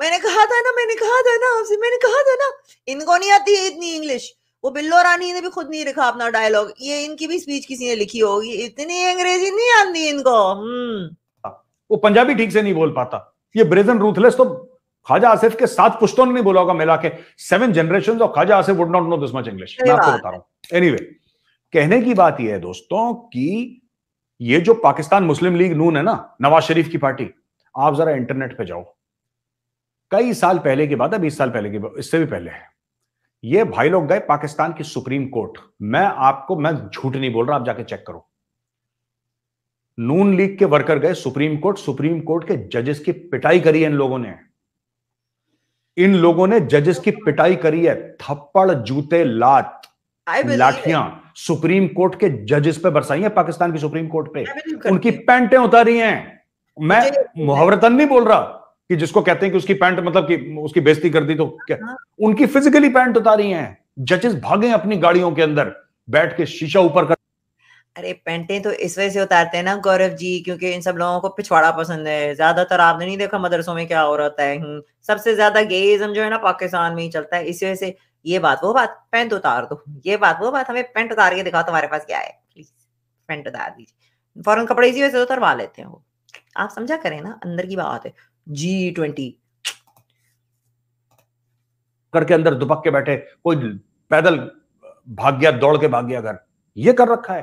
मैंने कहा था ना मैंने कहा था ना आपसे मैंने कहा था ना इनको नहीं आती इतनी इंग्लिश वो बिल्लो रानी ने भी खुद नहीं लिखा अपना डायलॉग ये इनकी भी स्पीच किसी ने लिखी होगी इतनी अंग्रेजी नहीं आती इनको हम्म। हाँ। वो पंजाबी ठीक से नहीं बोल पाता ये ब्रेजन रूथलेस तो खाजा आसिफ के साथ पुश्तों ने नहीं बोला होगा मिला के seven generation of Khawaja Asif would not know this much English मैं आपको बता रहा हूं एनी anyway, कहने की बात यह है दोस्तों कि ये जो पाकिस्तान मुस्लिम लीग नून है ना नवाज शरीफ की पार्टी आप जरा इंटरनेट पे जाओ कई साल पहले की बात है बीस साल पहले की बात इससे भी पहले है ये भाई लोग गए पाकिस्तान की सुप्रीम कोर्ट मैं आपको मैं झूठ नहीं बोल रहा आप जाके चेक करो नून लीग के वर्कर गए सुप्रीम कोर्ट सुप्रीम कोर्ट के जजेस की पिटाई करी है इन लोगों ने इन लोगों ने जजेस की पिटाई करी है थप्पड़ जूते लात लाठियां सुप्रीम कोर्ट के जजेस पे बरसाई है पाकिस्तान की सुप्रीम कोर्ट पे उनकी पैंटें उतारी हैं मैं मुहावरतन नहीं बोल रहा कि जिसको कहते हैं कि उसकी पैंट मतलब कि उसकी बेजती कर दी तो क्या हाँ। उनकी फिजिकली पैंट उतारी है जजेस भागे अपनी गाड़ियों के अंदर बैठ के शीशा ऊपर कर अरे पेंटे तो इस वजह से उतारते हैं ना गौरव जी क्योंकि इन सब लोगों को पिछवाड़ा पसंद है ज्यादातर आपने नहीं देखा मदरसों में क्या हो रहा है हम्म, सबसे ज्यादा गेजम जो है ना पाकिस्तान में ही चलता है इस वजह से ये बात वो बात पेंट उतार दो ये बात वो बात हमें पेंट उतार के दिखाओ तुम्हारे पास क्या है प्लीज पेंट उतार दीजिए फॉरन कपड़े इसी वजह से उतरवा लेते हैं वो आप समझा करें ना अंदर की बात है जी ट्वेंटी करके अंदर दुपक के बैठे कोई पैदल भाग गया दौड़ के भाग गया घर ये कर रखा है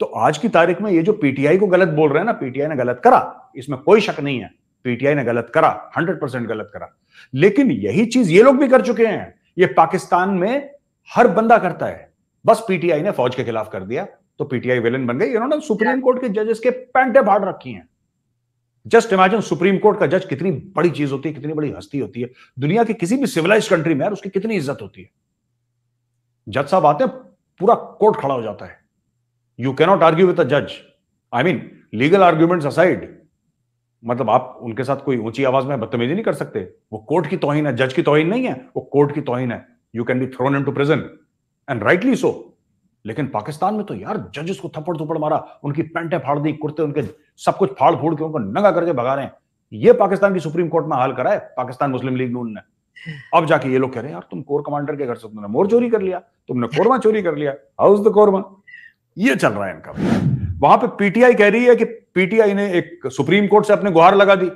तो आज की तारीख में ये जो पीटीआई को गलत बोल रहे हैं ना पीटीआई ने गलत करा इसमें कोई शक नहीं है पीटीआई ने गलत करा हंड्रेड परसेंट गलत करा लेकिन यही चीज ये लोग भी कर चुके हैं ये पाकिस्तान में हर बंदा करता है बस पीटीआई ने फौज के खिलाफ कर दिया तो पीटीआई विलन बन गई इन्होंने सुप्रीम कोर्ट के जजेस के पैंटे भाड़ रखी हैं जस्ट इमेजिन सुप्रीम कोर्ट का जज कितनी बड़ी चीज होती है कितनी बड़ी हस्ती होती है दुनिया की किसी भी सिविलाइज कंट्री में यार उसकी कितनी इज्जत होती है जज साहब आते हैं पूरा कोर्ट खड़ा हो जाता है you cannot argue with a जज I mean legal arguments aside मतलब आप उनके साथ कोई ऊंची आवाज में बदतमीजी नहीं कर सकते वो कोर्ट की तोहिन है जज की तोहिन नहीं है वो कोर्ट की तोहिन है you can be thrown into prison and rightly so लेकिन पाकिस्तान में तो यार जजेस को थप्पड़ थप्पड़ मारा उनकी पैंटे फाड़ दी कुर्ते उनके सब कुछ फाड़ फूड़ के उनको नंगा करके भगा रहे हैं ये पाकिस्तान की सुप्रीम कोर्ट में हाल करा है पाकिस्तान मुस्लिम लीग नून ने *laughs* अब जाके ये लोग कह रहे हैं यार तुम कोर कमांडर के घर से तुमने मोर चोरी कर लिया तुमने कोरमा चोरी कर लिया हाउस द कोरमा ये चल रहा है इनका वहां पे पीटीआई कह रही है कि पीटीआई ने एक सुप्रीम कोर्ट से अपने गुहार लगा दी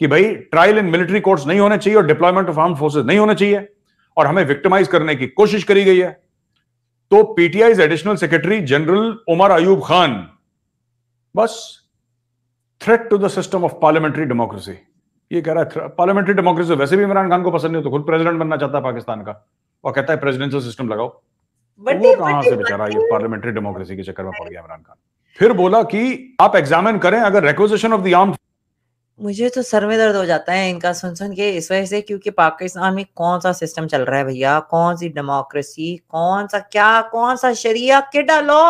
कि भाई ट्रायल इन मिलिट्री कोर्ट्स नहीं होने चाहिए और डिप्लॉयमेंट ऑफ आर्म फोर्सेज नहीं होने चाहिए और हमें विक्टिमाइज करने की कोशिश करी गई है तो PTI additional secretary general Omar Ayub Khan बस threat to the system of parliamentary democracy ये कह रहा है पार्लियामेंट्री डेमोक्रेसी वैसे भी इमरान खान को पसंद नहीं तो खुद प्रेसिडेंट बनना चाहता है पाकिस्तान का और कहता है प्रेसिडेंशियल सिस्टम लगाओ वो कहां से बेचारा ये पार्लियामेंट्री डेमोक्रेसी के चक्कर में पड़ गया इमरान खान फिर बोला कि आप एग्जामिन करें अगर रिक्वेजिशन ऑफ द आर्म मुझे तो सर में दर्द हो जाता है इनका सुन सुन के इस वजह से क्योंकि पाकिस्तान में कौन सा सिस्टम चल रहा है भैया कौन सी डेमोक्रेसी कौन सा क्या कौन सा शरिया के डालो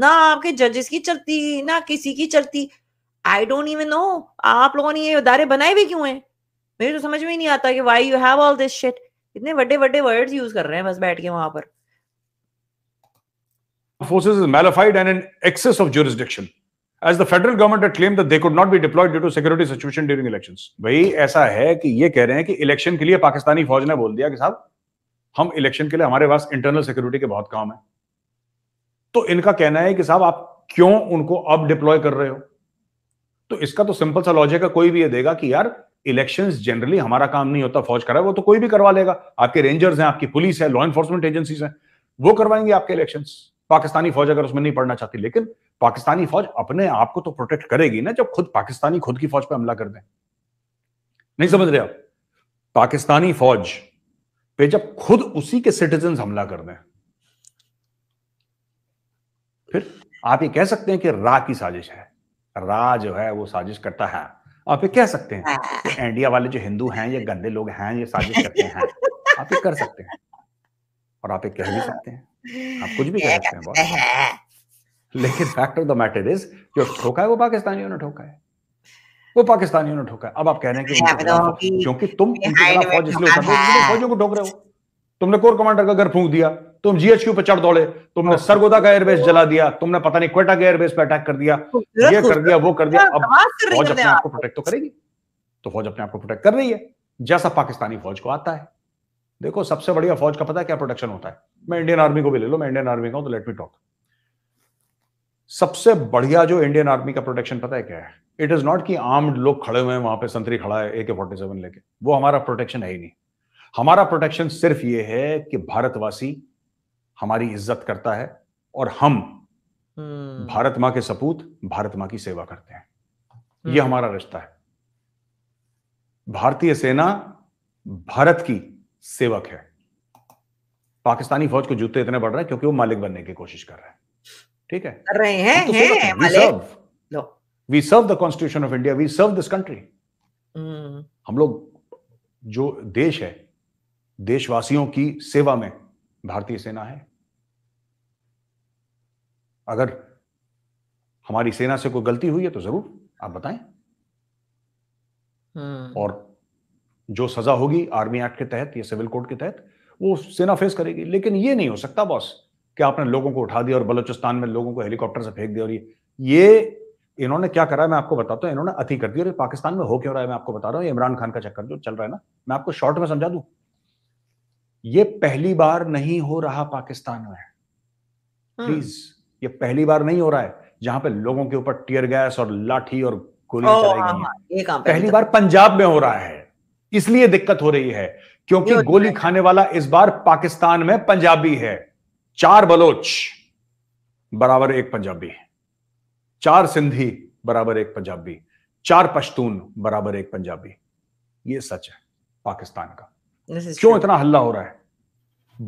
ना आपके जजेस की चलती ना किसी की चलती आई डोंट इवन नो आप लोगों ने ये इदारे बनाए भी क्यों है मेरे तो समझ में ही नहीं आता कि why you have all this shit इतने बड़े बड़े वर्ड्स यूज कर रहे हैं बस बैठ के वहां पर forces is nullified and an excess of jurisdiction as the federal government claim claimed that they could not be deployed due to security situation भाई ऐसा है कि ये कह रहे हैं कि इलेक्शन के लिए पाकिस्तानी फौज ने बोल दिया कि साहब हम इलेक्शन के लिए हमारे पास इंटरनल सिक्योरिटी के बहुत काम है तो इनका कहना है कि साहब आप क्यों उनको अब डिप्लॉय कर रहे हो तो इसका तो सिंपल सा लॉजिक है कोई भी ये देगा कि यार इलेक्शंस जनरली हमारा काम नहीं होता फौज करा वो तो कोई भी करवा लेगा आपके रेंजर्स हैं आपकी पुलिस है लॉ एनफोर्समेंट एजेंसीज हैं वो करवाएंगे आपके इलेक्शंस पाकिस्तानी फौज अगर उसमें नहीं पड़ना चाहती लेकिन पाकिस्तानी फौज अपने आप को तो प्रोटेक्ट करेगी ना जब खुद पाकिस्तानी खुद की फौज पर हमला कर दें नहीं समझ रहे आप पाकिस्तानी फौज पे जब खुद उसी के सिटीजन हमला कर दें फिर आप ये कह सकते हैं कि रा की साजिश है रा जो है वो साजिश करता है आप ये कह सकते हैं कि इंडिया हाँ। वाले जो हिंदू हैं ये गंदे लोग हैं ये साजिश करते हैं आप ये कर सकते हैं और आप ये कह भी सकते हैं आप कुछ भी कह सकते हैं बॉस *laughs* लेकिन fact of the matter is जो ठोका है वो पाकिस्तानियों ने ठोका है वो पाकिस्तानियों ने ठोका है अब आप कह रहे हैं कि क्योंकि तुम फौज इसलिए फौजों को ठोक रहे हो तुमने कोर कमांडर का घर फूंक दिया तुम जीएचक्यू पर चढ़ दौड़े तुमने हाँ। सरगोदा का एयरबेस जला दिया तुमने पता नहीं क्वेटा के एयरबेस पर अटैक कर दिया ये कर दिया वो कर दिया अब फौज अपने आप को प्रोटेक्ट तो करेगी तो फौज अपने आप को प्रोटेक्ट कर रही है जैसा पाकिस्तानी फौज को आता है देखो सबसे बढ़िया फौज का पता है क्या प्रोटेक्शन होता है मैं इंडियन आर्मी को भी ले लो मैं इंडियन आर्मी का हूं तो लेट मी टॉक सबसे बढ़िया जो इंडियन आर्मी का प्रोटेक्शन पता है क्या है इट इज नॉट कि आर्म्ड लोग खड़े हुए हैं वहां पे संतरी खड़ा है ए के फोर्टी सेवन लेके वो हमारा प्रोटेक्शन है ही नहीं हमारा प्रोटेक्शन सिर्फ ये है कि भारतवासी हमारी इज्जत करता है और हम हम्म। भारत माँ के सपूत भारत माँ की सेवा करते हैं ये हम्म। हमारा रिश्ता है भारतीय सेना भारत की सेवक है पाकिस्तानी फौज को जूते इतने बढ़ रहे हैं क्योंकि वो मालिक बनने की कोशिश कर रहे हैं ठीक है कर रहे हैं तो हैं मालिक we serve the constitution of India we serve this country हम लोग जो देश है देशवासियों की सेवा में भारतीय सेना है अगर हमारी सेना से कोई गलती हुई है तो जरूर आप बताएं हम्म। और जो सजा होगी आर्मी एक्ट के तहत या सिविल कोड के तहत वो सेना फेस करेगी लेकिन ये नहीं हो सकता बॉस कि आपने लोगों को उठा दिया और बलोचिस्तान में लोगों को हेलीकॉप्टर से फेंक दिया और ये ये इन्होंने क्या करा मैं आपको बताता हूँ इन्होंने अति कर दिया और पाकिस्तान में हो क्यों रहा है मैं आपको बता रहा हूँ इमरान खान का चक्कर जो चल रहा है ना मैं आपको शॉर्ट में समझा दू ये पहली बार नहीं हो रहा पाकिस्तान में हाँ। प्लीज ये पहली बार नहीं हो रहा है जहां पे लोगों के ऊपर टीयर गैस और लाठी और गोलियां चलाई गई हाँ, हाँ, पहली बार पंजाब में हो रहा है इसलिए दिक्कत हो रही है क्योंकि गोली खाने वाला इस बार पाकिस्तान में पंजाबी है चार बलोच बराबर एक पंजाबी चार सिंधी बराबर एक पंजाबी चार पश्तून बराबर एक पंजाबी ये सच है पाकिस्तान का क्यों इतना हल्ला हो रहा है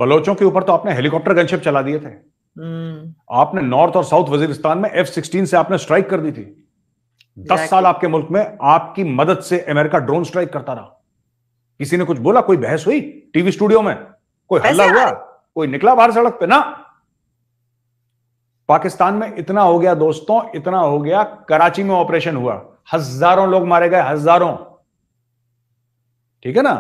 बलोचों के ऊपर तो आपने हेलीकॉप्टर गनशिप चला दिए थे hmm. आपने नॉर्थ और साउथ वजीरिस्तान में एफ सिक्सटीन से आपने स्ट्राइक कर दी थी दस साल आपके मुल्क में आपकी मदद से अमेरिका ड्रोन स्ट्राइक करता रहा किसी ने कुछ बोला कोई बहस हुई टीवी स्टूडियो में कोई हल्ला हुआ कोई निकला बाहर सड़क पे ना पाकिस्तान में इतना हो गया दोस्तों इतना हो गया कराची में ऑपरेशन हुआ हजारों लोग मारे गए हजारों ठीक है ना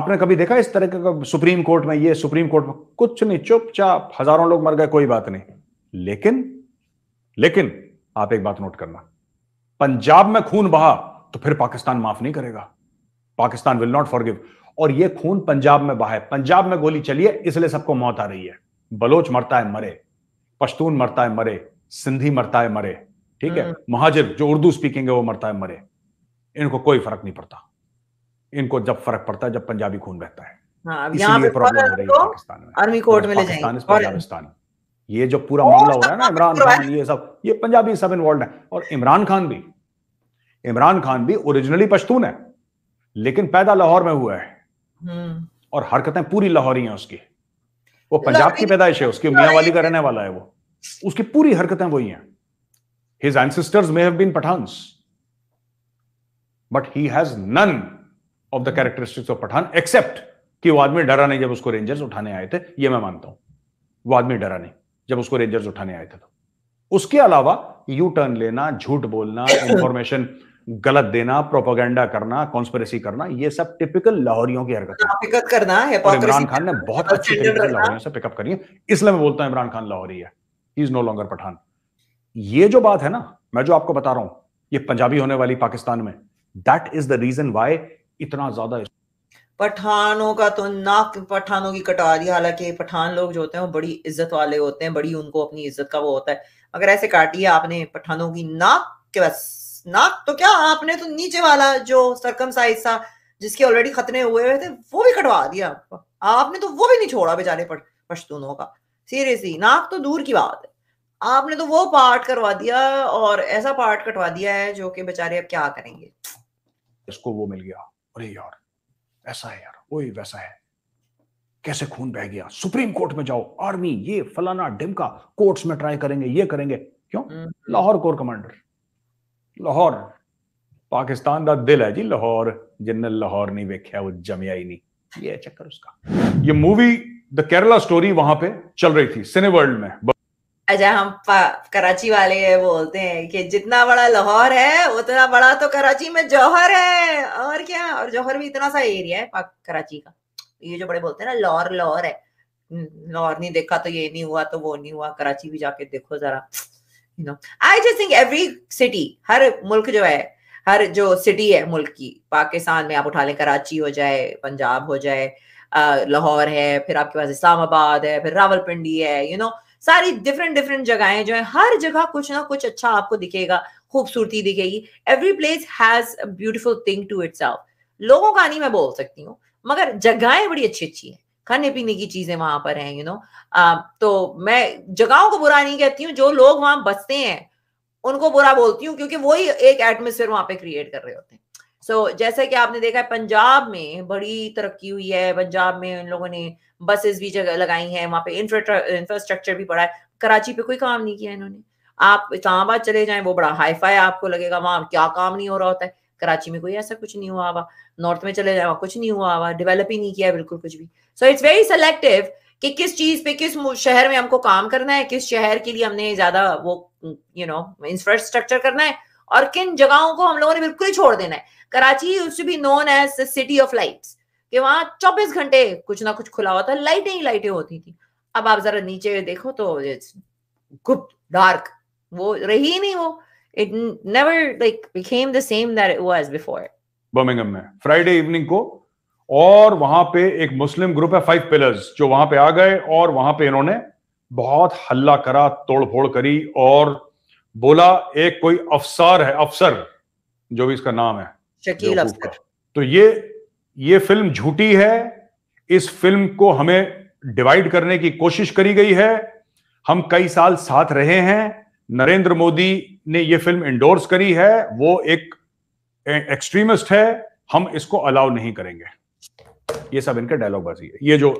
आपने कभी देखा इस तरह का सुप्रीम कोर्ट में ये सुप्रीम कोर्ट में कुछ नहीं चुपचाप हजारों लोग मर गए कोई बात नहीं लेकिन लेकिन आप एक बात नोट करना पंजाब में खून बहा तो फिर पाकिस्तान माफ नहीं करेगा पाकिस्तान विल नॉट फॉरगिव और ये खून पंजाब में बहा है पंजाब में गोली चली है इसलिए सबको मौत आ रही है बलोच मरता है मरे पश्तून मरता है मरे सिंधी मरता है मरे ठीक है हम्म। महाजिर जो उर्दू स्पीकिंग है वो मरता है मरे इनको कोई फर्क नहीं पड़ता इनको जब फर्क पड़ता है जब पंजाबी खून बहता है हाँ, ये जो पूरा मामला हो रहा है ना इमरान तो खान ये सब ये पंजाबी सब इन्वॉल्व है और इमरान खान भी इमरान खान भी ओरिजिनली पश्तून है लेकिन पैदा लाहौर में हुआ है हम्म। और हरकतें पूरी लाहौरी हैं उसकी वो पंजाब की पैदाइश है उसकी मियाँ वाली का रहने वाला है वो उसकी पूरी हरकतें वही हैं his ancestors may have been but he has none of the characteristics of Pathan except कि वो आदमी डरा नहीं जब उसको रेंजर्स उठाने आए थे ये मैं मानता हूं वो आदमी डरा नहीं जब उसको रेंजर्स उठाने आए थे तो उसके अलावा यू टर्न लेना झूठ बोलना इंफॉर्मेशन *coughs* गलत देना प्रोपोगंडा करना कॉन्स्परेसी करना ये सब टिपिकल लाहौरियों की हरकत पिकअप हाँ, करना है इमरान खान ने बहुत अच्छी तरीके से लाहौरियों से पिकअप करी है इसलिए मैं बोलता हूं इमरान खान लाहौरी है he is no longer Pathan ये जो बात है ना मैं जो आपको बता रहा हूं ये पंजाबी होने वाली पाकिस्तान में that is the reason why इतना ज्यादा पठानों का तो नाक पठानों की कटा दी हालांकि पठान लोग जो होते हैं वो बड़ी इज्जत वाले होते हैं बड़ी उनको अपनी इज्जत का वो होता है अगर ऐसे काटी है आपने पठानों की नाक के बस नाक तो क्या आपने तो नीचे वाला जो सरकम साइज था जिसके ऑलरेडी खतने हुए हुए थे वो भी कटवा दिया आपको आपने तो वो भी नहीं छोड़ा बेचारे पश्तूनों का सीरियसली नाक तो दूर की बात है आपने तो वो पार्ट करवा दिया और ऐसा पार्ट कटवा दिया है जो कि बेचारे अब क्या करेंगे इसको वो मिल गया अरे यार ऐसा है यार वही वैसा है कैसे खून बह गया सुप्रीम कोर्ट में जाओ आर्मी ये फलाना डिमका कोर्ट्स में ट्राई करेंगे ये करेंगे क्यों हम्म। लाहौर कोर कमांडर ਲਾਹੌਰ ਪਾਕਿਸਤਾਨ ਦਾ ਦਿਲ ਹੈ ਜੀ ਲਾਹੌਰ ਜਿੰਨੇ ਲਾਹੌਰ ਨਹੀਂ ਵੇਖਿਆ ਉਹ ਜਮਿਆ ਹੀ नहीं ये है चक्कर उसका ये मूवी द केरला स्टोरी वहां पे चल रही थी सिने वर्ल्ड में अच्छा हम कराची वाले बोलते हैं कि जितना बड़ा लाहौर है उतना बड़ा तो कराची में जौहर है और क्या और जौहर भी इतना सा एरिया है कराची का ये जो बड़े बोलते हैं ना लाहौर लाहौर है हम्म, लाहौर नहीं देखा तो ये नहीं हुआ तो वो नहीं हुआ कराची भी जाके देखो जरा you know I just think every city हर मुल्क जो है हर जो सिटी है मुल्क की पाकिस्तान में आप उठा लें कराची हो जाए पंजाब हो जाए लाहौर है फिर आपके पास इस्लामाबाद है फिर रावलपिंडी है यू you नो know, सारी डिफरेंट डिफरेंट जगहें जो है हर जगह कुछ ना कुछ अच्छा आपको दिखेगा खूबसूरती दिखेगी every place has beautiful thing to its लोगों का नहीं मैं बोल सकती हूँ मगर जगहें बड़ी अच्छी अच्छी हैं खाने पीने की चीजें वहां पर हैं यू नो तो मैं जगहों को बुरा नहीं कहती हूँ जो लोग वहां बसते हैं उनको बुरा बोलती हूँ क्योंकि वही एक एटमोसफेयर वहां पे क्रिएट कर रहे होते हैं सो so, जैसे कि आपने देखा है पंजाब में बड़ी तरक्की हुई है पंजाब में उन लोगों ने बसेस भी जगह लगाई हैं वहाँ पे इंफ्रास्ट्रक्चर भी पड़ा है कराची पे कोई काम नहीं किया इन्होंने आप इस्लामाबाद चले जाएं वो बड़ा हाईफाई आपको लगेगा वहां क्या काम नहीं हो रहा होता है कराची में कोई ऐसा कुछ नहीं हुआ हुआ नॉर्थ में चले जाओ कुछ नहीं हुआ हुआ डेवलप ही नहीं किया बिल्कुल कुछ भी सो इट्स वेरी सेलेक्टिव कि किस चीज पे किस शहर में हमको काम करना है किस शहर के लिए हमने ज्यादा वो यू नो इंफ्रास्ट्रक्चर करना है और किन जगहों को हम लोगों ने बिल्कुल ही छोड़ देना है Karachi use be known as city of lights कि वहां चौबीस घंटे कुछ ना कुछ खुला होता लाइटें ही लाइटें होती थी अब आप जरा नीचे देखो तो गुप्त डार्क वो रही नहीं वो it never like became the same that it was before birmingham mein friday evening ko और वहां पे एक मुस्लिम ग्रुप है फाइव पिलर्स जो वहां पे आ गए और वहां पे इन्होंने बहुत हल्ला करा तोड़फोड़ करी और बोला एक कोई अफसर है अफसर जो भी इसका नाम है शकील अफसर तो ये ये फिल्म झूठी है इस फिल्म को हमें डिवाइड करने की कोशिश करी गई है हम कई साल साथ रहे हैं नरेंद्र मोदी ने ये फिल्म इंडोर्स करी है वो एक एक्सट्रीमिस्ट है हम इसको अलाउ नहीं करेंगे ये सब इनके डायलॉग बाजी है ये जो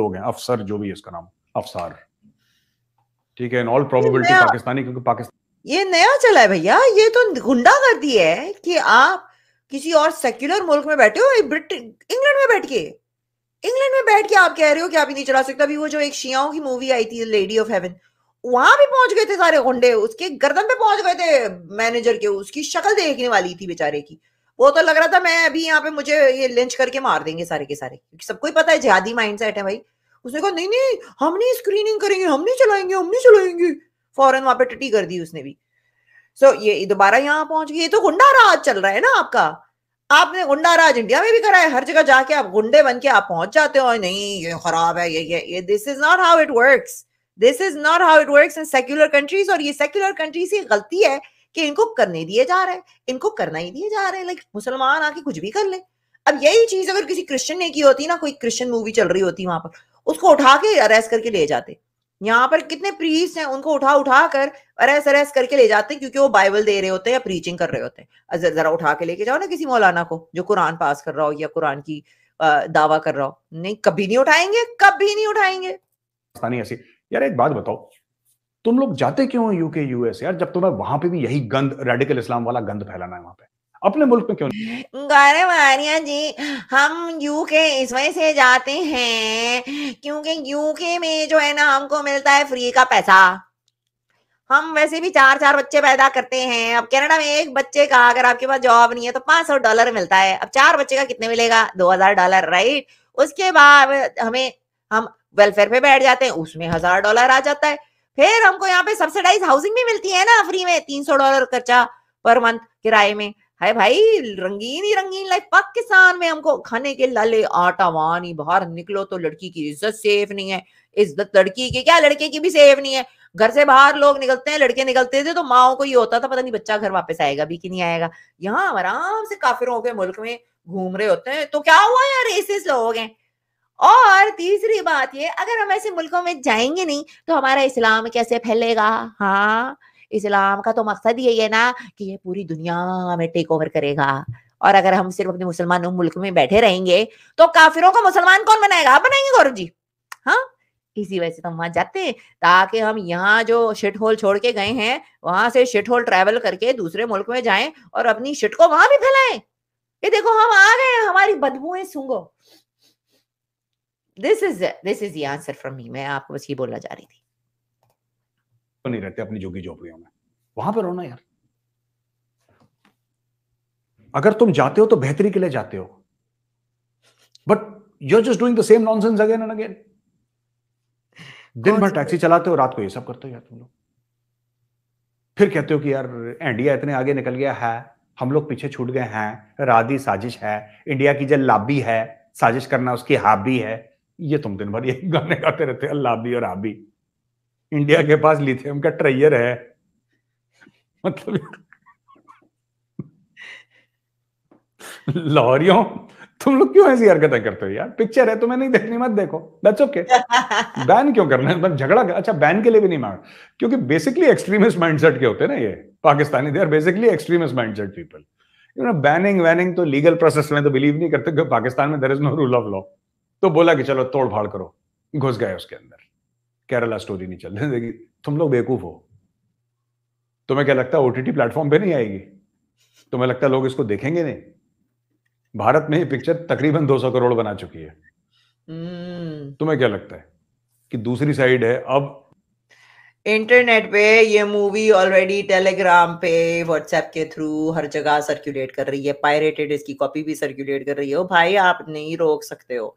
लोग हैं अफसर जो भी इसका नाम अफसार ठीक है इन ऑल प्रोबेबिलिटी पाकिस्तानी क्योंकि पाकिस्तान ये नया चला है भैया ये तो गुंडा कर दी है कि आप किसी और सेक्युलर मुल्क में बैठे हो ब्रिटेन इंग्लैंड में बैठ के इंग्लैंड में बैठ के आप कह रहे हो कि आप ही नहीं चला सकते अभी वो जो एक शियाओं की मूवी आई थी लेडी ऑफ हेवन वहां भी पहुंच गए थे सारे गुंडे उसके गर्दन पे पहुंच गए थे मैनेजर के उसकी शक्ल देखने वाली थी बेचारे की वो तो लग रहा था मैं अभी यहाँ पे मुझे ये लिंच करके मार देंगे सारे के सारे क्योंकि सबको ही पता है जिहादी माइंड सेट है भाई उसने कहा नहीं नहीं हम नहीं स्क्रीनिंग करेंगे हम नहीं चलाएंगे हम नहीं चलाएंगे फौरन वहां पे टटी कर दी उसने भी सो so, ये दोबारा यहाँ पहुंच गई ये तो गुंडा राज चल रहा है ना आपका आपने गुंडा राज इंडिया में भी करा है हर जगह जाके आप गुंडे बन के आप पहुंच जाते हो नहीं ये खराब है ये, ये this is not how it works this is not how it work in secular countries और ये सेक्युलर कंट्रीज की गलती है कि इनको करने दिए जा रहे हैं इनको करना ही दिए जा रहे हैं लाइक मुसलमान आके कुछ भी कर ले अब यही चीज अगर किसी क्रिश्चियन ने की होती ना कोई क्रिश्चियन मूवी चल रही होती वहां पर उसको उठा के अरेस्ट करके ले जाते यहाँ पर कितने प्रीस्ट हैं उनको उठा उठा कर अरेस्ट अरेस्ट करके ले जाते हैं क्योंकि वो बाइबल दे रहे होते हैं या प्रीचिंग कर रहे होते हैं जरा उठा के लेके जाओ ना किसी मौलाना को जो कुरान पास कर रहा हो या कुरान की दावा कर रहा हो नहीं कभी नहीं उठाएंगे कभी नहीं उठाएंगे यार एक बात बताओ तुम लोग जाते क्यों हो यूके यूएस यार जब तुम्हें वहां पे भी यही गंद रेडिकल इस्लाम वाला गंद फैलाना है वहां पे अपने मुल्क में क्यों गौरव आर्या जी हम यूके इस वजह से जाते हैं क्योंकि यूके में जो है ना हमको मिलता है फ्री का पैसा हम वैसे भी चार चार बच्चे पैदा करते हैं अब कनाडा में एक बच्चे का अगर आपके पास जॉब नहीं है तो पांच सौ डॉलर मिलता है अब चार बच्चे का कितने मिलेगा दो हजार डॉलर राइट उसके बाद हमें हम वेलफेयर पे बैठ जाते हैं उसमें हजार डॉलर आ जाता है फिर हमको यहाँ पे सब्सिडाइज हाउसिंग भी मिलती है ना फ्री में तीन सौ डॉलर खर्चा पर मंथ किराए में है भाई रंगीन ही रंगीन लाइफ पाकिस्तान में हमको खाने के लाले आटा वानी बाहर निकलो तो लड़की की इज्जत सेफ नहीं है इज्जत लड़की की क्या लड़के की भी सेफ नहीं है घर से बाहर लोग निकलते हैं लड़के निकलते थे तो माओ को ये होता था पता नहीं बच्चा घर वापस आएगा भी कि नहीं आएगा यहाँ आराम से काफिरों के मुल्क में घूम रहे होते हैं तो क्या हुआ यार रेसिस लोग हैं और तीसरी बात ये अगर हम ऐसे मुल्कों में जाएंगे नहीं तो हमारा इस्लाम कैसे फैलेगा हाँ इस्लाम का तो मकसद यही है ना कि ये पूरी दुनिया में टेक ओवर करेगा और अगर हम सिर्फ अपने मुसलमान मुल्क में बैठे रहेंगे तो काफिरों को मुसलमान कौन बनाएगा आप बनाएंगे गौरव जी हाँ इसी वजह से तो हम वहां जाते हैं ताकि हम यहाँ जो शिट होल छोड़ के गए हैं वहां से शिट होल ट्रेवल करके दूसरे मुल्क में जाएं और अपनी शिट को वहां भी फैलाएं ये देखो हम आ गए हमारी बदबुएं सुंगो this is this is answer from me मैं आपको बस ये बोलना चाह रही थी तो नहीं रहते अपनी जोगी झोपड़ियों में वहां पर रोना यार अगर तुम जाते हो तो बेहतरी के लिए जाते हो but you are just doing the same nonsense again and again दिन भर टैक्सी चलाते हो रात को ये सब करते हो यार तुम लोग फिर कहते हो कि यार इंडिया इतने आगे निकल गया है हम लोग पीछे छूट गए हैं राधी साजिश है इंडिया की जो लाबी है साजिश करना उसकी हाबी है ये तुम दिन भर यही गाने गाते रहते अल्लाह भी और आप भी इंडिया के पास लिथियम का ट्रेयर है मतलब लॉरियों तुम लोग क्यों ऐसी हरकतें करते हो यार पिक्चर है तुम्हें नहीं देखनी मत देखो दैट्स ओके बैन क्यों करना है मतलब झगड़ा अच्छा बैन के लिए भी नहीं मांग क्योंकि बेसिकली एक्सट्रीमिस्ट माइंडसेट के होते हैं ना ये Pakistani there basically extremist mindset people you know banning वैनिंग तो लीगल प्रोसेस में तो बिलीव नहीं करते क्योंकि पाकिस्तान में there is no rule of law तो बोला कि चलो तोड़ फाड़ करो घुस गए उसके अंदर केरला स्टोरी नहीं चलने देगी तुम लोग बेवकूफ हो तुम्हें क्या लगता है ओटीटी प्लेटफॉर्म पे नहीं आएगी तुम्हें लगता है लोग इसको देखेंगे नहीं भारत में ये पिक्चर तकरीबन 200 करोड़ बना चुकी है hmm. तुम्हें क्या लगता है कि दूसरी साइड है अब इंटरनेट पे ये मूवी ऑलरेडी टेलीग्राम पे व्हाट्सएप के थ्रू हर जगह सर्कुलेट कर रही है पायरेटेड इसकी कॉपी भी सर्कुलेट कर रही है भाई आप नहीं रोक सकते हो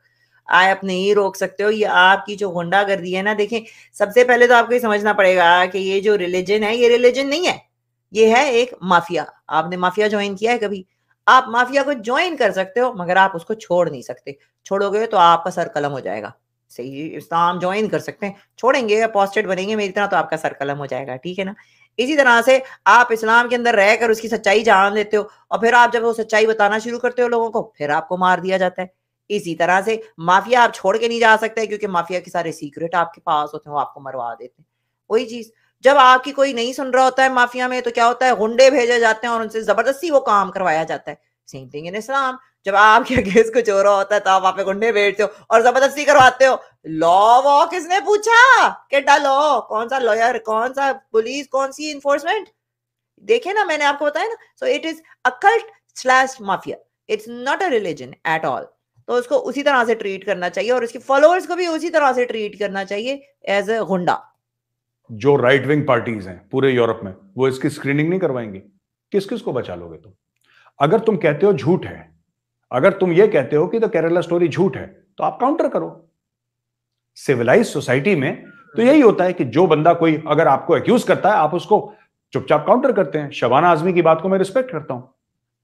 आप नहीं रोक सकते हो ये आपकी जो गुंडा कर दी है ना देखें सबसे पहले तो आपको ये समझना पड़ेगा कि ये जो रिलीजन है ये रिलीजन नहीं है ये है एक माफिया आपने माफिया ज्वाइन किया है कभी आप माफिया को ज्वाइन कर सकते हो मगर आप उसको छोड़ नहीं सकते छोड़ोगे तो आपका सर कलम हो जाएगा सही इस्लाम ज्वाइन कर सकते हैं छोड़ेंगे पॉस्टेड बनेंगे मेरी तरह तो आपका सर कलम हो जाएगा ठीक है ना इसी तरह से आप इस्लाम के अंदर रहकर उसकी सच्चाई जान लेते हो और फिर आप जब वो सच्चाई बताना शुरू करते हो लोगों को फिर आपको मार दिया जाता है इसी तरह से माफिया आप छोड़ के नहीं जा सकते क्योंकि माफिया के सारे सीक्रेट आपके पास होते हैं वो आपको मरवा देते हैं वही चीज जब आपकी कोई नहीं सुन रहा होता है माफिया में तो क्या होता है गुंडे भेजे जाते हैं और उनसे जबरदस्ती वो काम करवाया जाता है सेम थिंग इन इस्लाम जब आपके अगेंस्ट कुछ हो रहा होता है तो आप पे गुंडे भेजते हो और जबरदस्ती करवाते हो लॉ वॉ किसने पूछा कि लॉ कौन सा लॉयर कौन सा पुलिस कौन सी इन्फोर्समेंट देखे ना मैंने आपको बताया ना so it is occult slash mafia it's not a religion at all तो उसको उसी तरह से ट्रीट करना चाहिए और उसके फॉलोअर्स को भी उसी तरह से ट्रीट करना चाहिए एज ए गुंडा जो राइट विंग पार्टीज हैं पूरे यूरोप में वो इसकी स्क्रीनिंग नहीं करवाएंगे किस किस को बचा लोगे तुम अगर तुम कहते हो झूठ है अगर तुम ये कहते हो कि तो केरला स्टोरी झूठ है तो आप काउंटर करो सिविलाइज सोसाइटी में तो यही होता है कि जो बंदा कोई अगर आपको एक्यूज करता है आप उसको चुपचाप काउंटर करते हैं शबाना आजमी की बात को मैं रिस्पेक्ट करता हूं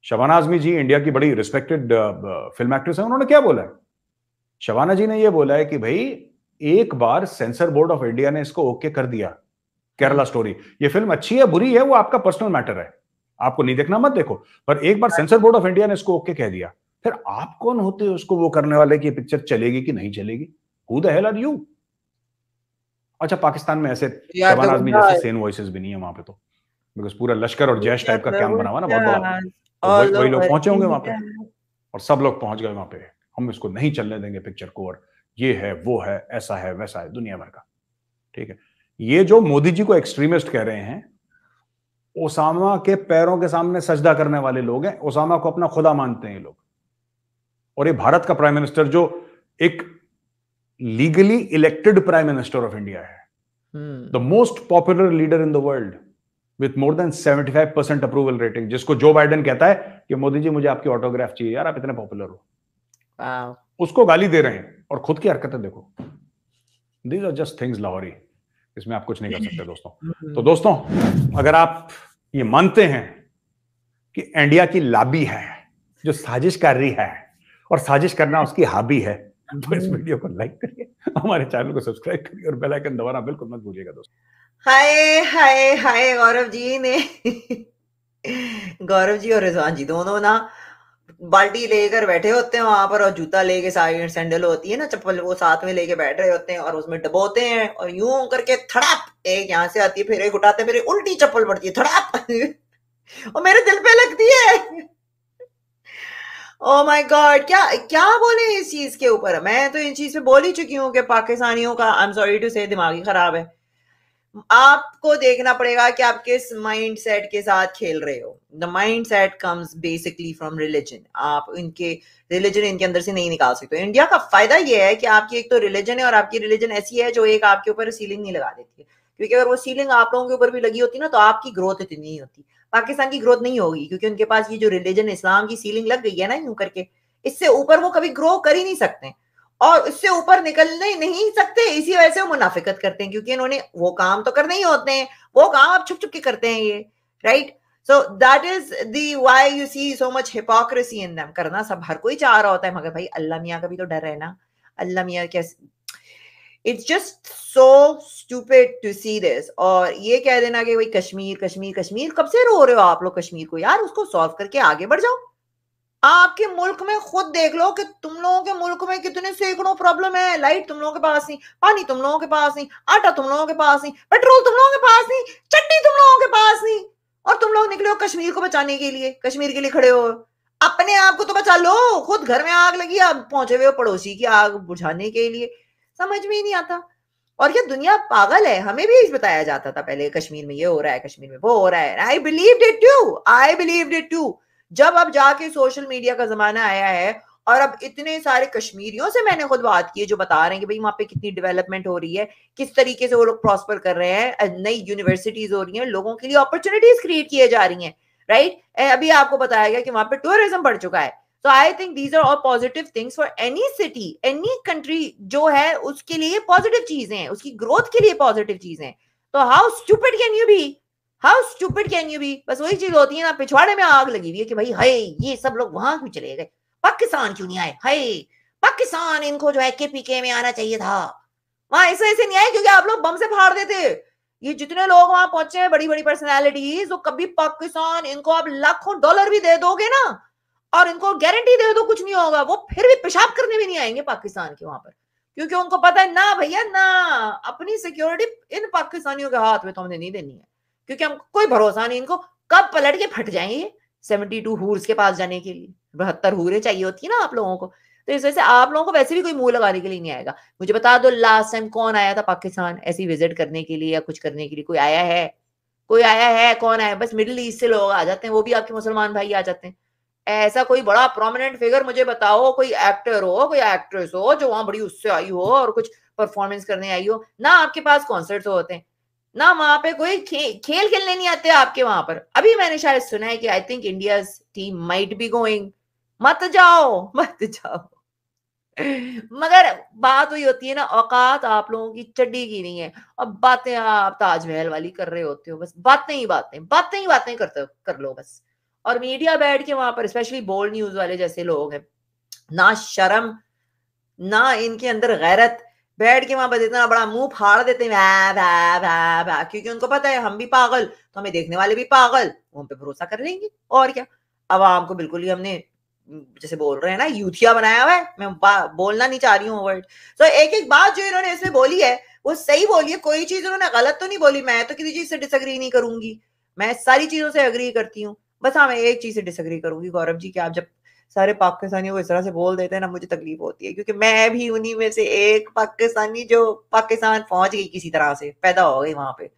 शबाना आजमी जी इंडिया की बड़ी रिस्पेक्टेड फिल्म एक्ट्रेस है उन्होंने क्या बोला है शबाना जी ने यह बोला है कि भाई एक बार सेंसर बोर्ड ऑफ इंडिया ने इसको ओके कर दिया केरला स्टोरी ये फिल्म अच्छी है बुरी है वो आपका पर्सनल मैटर है आपको नहीं देखना मत देखो पर एक बार सेंसर बोर्ड ऑफ इंडिया ने इसको ओके कह दिया फिर आप कौन होते हो उसको वो करने वाले कि पिक्चर चलेगी कि नहीं चलेगी who the hell are you अच्छा पाकिस्तान में ऐसे शबाना तो जैसे सेन वॉइसेस भी नहीं है वहां पे तो बिकॉज पूरा लश्कर और जैश टाइप तो का कैंप बना हुआ ना बहुत बड़ा वही वही लोग पहुंचे होंगे वहां पे और सब लोग पहुंच गए वहां पे हम इसको नहीं चलने देंगे पिक्चर को और ये है वो है ऐसा है वैसा है दुनिया भर का ठीक है ये जो मोदी जी को एक्सट्रीमिस्ट कह रहे हैं ओसामा के पैरों के सामने सजदा करने वाले लोग हैं ओसामा को अपना खुदा मानते हैं ये लोग और ये भारत का प्राइम मिनिस्टर जो एक legally elected prime minister of India है the most popular leader in the world with more than seventy five percent approval rating जिसको जो बाइडन कहता है कि मोदी जी मुझे आपकी ऑटोग्राफ चाहिए यार आप इतने पॉपुलर हो उसको गाली दे रहे हैं और खुद की हरकतें देखो these are just things Lahori इसमें आप कुछ नहीं कर सकते दोस्तों *laughs* तो दोस्तों अगर आप ये मानते हैं कि इंडिया की लाबी है जो साजिश कर रही है और साजिश करना उसकी हाबी है तो इस वीडियो *laughs* को लाइक करिए हमारे चैनल को सब्सक्राइब करिए और बेल आइकन दबाना बिल्कुल मत भूलिएगा दोस्तों हाय हाय हाय गौरव जी ने गौरव जी और रिजवान जी दोनों ना बाल्टी लेकर बैठे होते हैं वहां पर और जूता लेके साइड सैंडल होती है ना चप्पल वो साथ में लेके बैठ रहे होते हैं और उसमें डबोते हैं और यूं करके थड़ाप एक यहाँ से आती है फिर एक उठाते फिर उल्टी चप्पल पड़ती है थड़ाप और मेरे दिल पे लगती है ओ माय गॉड क्या क्या बोले इस चीज के ऊपर मैं तो इन चीज पे बोल ही चुकी हूँ कि पाकिस्तानियों का आई एम सॉरी टू से दिमागी खराब है आपको देखना पड़ेगा कि आप किस माइंड सेट के साथ खेल रहे हो the mind set comes basically from religion आप इनके रिलीजन इनके अंदर से नहीं निकाल सकते इंडिया का फायदा यह है कि आपकी एक तो रिलीजन है और आपकी रिलीजन ऐसी है जो एक आपके ऊपर सीलिंग नहीं लगा देती है क्योंकि अगर वो सीलिंग आप लोगों के ऊपर भी लगी होती ना तो आपकी ग्रोथ इतनी नहीं होती पाकिस्तान की ग्रोथ नहीं होगी क्योंकि उनके पास ये जो रिलीजन इस्लाम की सीलिंग लग गई है ना यूं करके इससे ऊपर वो कभी ग्रो कर ही नहीं सकते और उससे ऊपर निकलने नहीं सकते इसी वजह से वो मुनाफिकत करते हैं क्योंकि इन्होंने वो काम तो करने ही होते हैं वो काम आप छुप छुप के करते हैं ये right so that is the why you see so much hypocrisy in them करना सब हर कोई चाह रहा होता है मगर भाई अल्लाह मियाँ का भी तो डर है ना अल्लाह मियाँ कैसे it's just so stupid to see this और ये कह देना कि भाई कश्मीर कश्मीर कश्मीर कब से रो रहे हो आप लोग कश्मीर को यार उसको सॉल्व करके आगे बढ़ जाओ आपके मुल्क में खुद देख लो कि तुम लोगों के मुल्क में कितने सैकड़ों प्रॉब्लम है लाइट तुम लोगों के पास नहीं पानी तुम लोगों के पास नहीं आटा तुम लोगों के पास नहीं पेट्रोल तुम लोगों के पास नहीं चट्टी तुम लोगों के पास नहीं और तुम लोग निकले हो कश्मीर को बचाने के लिए कश्मीर के लिए खड़े हो अपने आप को तो बचा लो खुद घर में आग लगी आप पहुंचे हुए पड़ोसी की आग बुझाने के लिए समझ में ही नहीं आता और ये दुनिया पागल है हमें भी बताया जाता था पहले कश्मीर में ये हो रहा है कश्मीर में वो हो रहा है I believe that too I believe that too जब अब जाके सोशल मीडिया का जमाना आया है और अब इतने सारे कश्मीरियों से मैंने खुद बात की है जो बता रहे हैं कि भाई वहां पे कितनी डेवलपमेंट हो रही है किस तरीके से वो लोग प्रॉस्पर कर रहे हैं नई यूनिवर्सिटीज हो रही हैं लोगों के लिए अपॉर्चुनिटीज क्रिएट किए जा रही हैं राइट अभी आपको बताया गया कि वहां पे टूरिज्म बढ़ चुका है so I think these are all positive things for any city any country जो है उसके लिए पॉजिटिव चीजें हैं उसकी ग्रोथ के लिए पॉजिटिव चीजें हैं तो how stupid can you be how stupid can you be बस वही चीज होती है ना पिछवाड़े में आग लगी हुई है कि भाई हाय ये सब लोग वहां क्यों चले गए पाकिस्तान क्यों नहीं आए हाय पाकिस्तान इनको जो है के पी के में आना चाहिए था वहां ऐसे ऐसे नहीं आए क्योंकि आप लोग बम से फाड़ देते ये जितने लोग वहां पहुंचे हैं बड़ी बड़ी पर्सनैलिटीज तो कभी पाकिस्तान इनको आप लाखों डॉलर भी दे दोगे ना और इनको गारंटी दे दो कुछ नहीं होगा वो फिर भी पेशाब करने भी नहीं आएंगे पाकिस्तान के वहां पर क्योंकि उनको पता है ना भैया ना अपनी सिक्योरिटी इन पाकिस्तानियों के हाथ में तो हमने नहीं देनी है क्योंकि हमको कोई भरोसा नहीं इनको कब पलट के फट जाएंगे सेवेंटी टू हूर्स के पास जाने के लिए बहत्तर हूरें चाहिए होती है ना आप लोगों को तो इस वजह से आप लोगों को वैसे भी कोई मुंह लगाने के लिए नहीं आएगा मुझे बता दो लास्ट टाइम कौन आया था पाकिस्तान ऐसी विजिट करने के लिए या कुछ करने के लिए कोई आया है कोई आया है कौन आया बस मिडिल ईस्ट से लोग आ जाते हैं वो भी आपके मुसलमान भाई आ जाते हैं ऐसा कोई बड़ा प्रोमिनेंट फिगर मुझे बताओ कोई एक्टर हो कोई एक्ट्रेस हो जो वहां बड़ी उससे आई हो और कुछ परफॉर्मेंस करने आई हो ना आपके पास कॉन्सर्ट्स होते हैं ना वहां पे कोई खे, खेल खेलने नहीं आते आपके वहां पर अभी मैंने शायद सुना है कि I think India team might be going मत जाओ मत जाओ मगर बात वही होती है ना औकात आप लोगों की चड्डी की नहीं है और बातें आप ताजमहल वाली कर रहे होते हो बस बातें ही बातें बातें ही बातें करते कर लो बस और मीडिया बैठ के वहां पर स्पेशली बोल्ड न्यूज वाले जैसे लोग हैं ना शर्म ना इनके अंदर गैरत बैठ के वहां पर इतना बड़ा मुंह फाड़ देते हैं भा, भा, भा, भा, क्योंकि उनको पता है हम भी पागल तो हमें देखने वाले भी पागल उन पे भरोसा कर लेंगे और क्या अब को बिल्कुल ही हमने जैसे बोल रहे हैं ना यूथिया बनाया हुआ है मैं बोलना नहीं चाह रही हूँ वर्ड तो एक एक बात जो इन्होंने इसमें बोली है वो सही बोली है कोई चीज उन्होंने गलत तो नहीं बोली मैं तो किसी चीज से डिसअग्री नहीं करूंगी मैं सारी चीजों से अग्री करती हूँ बस हाँ मैं एक चीज से डिसअग्री करूंगी गौरव जी की आप जब सारे पाकिस्तानियों को इस तरह से बोल देते हैं ना मुझे तकलीफ होती है क्योंकि मैं भी उन्हीं में से एक पाकिस्तानी जो पाकिस्तान पहुंच गई किसी तरह से पैदा हो गई वहां पे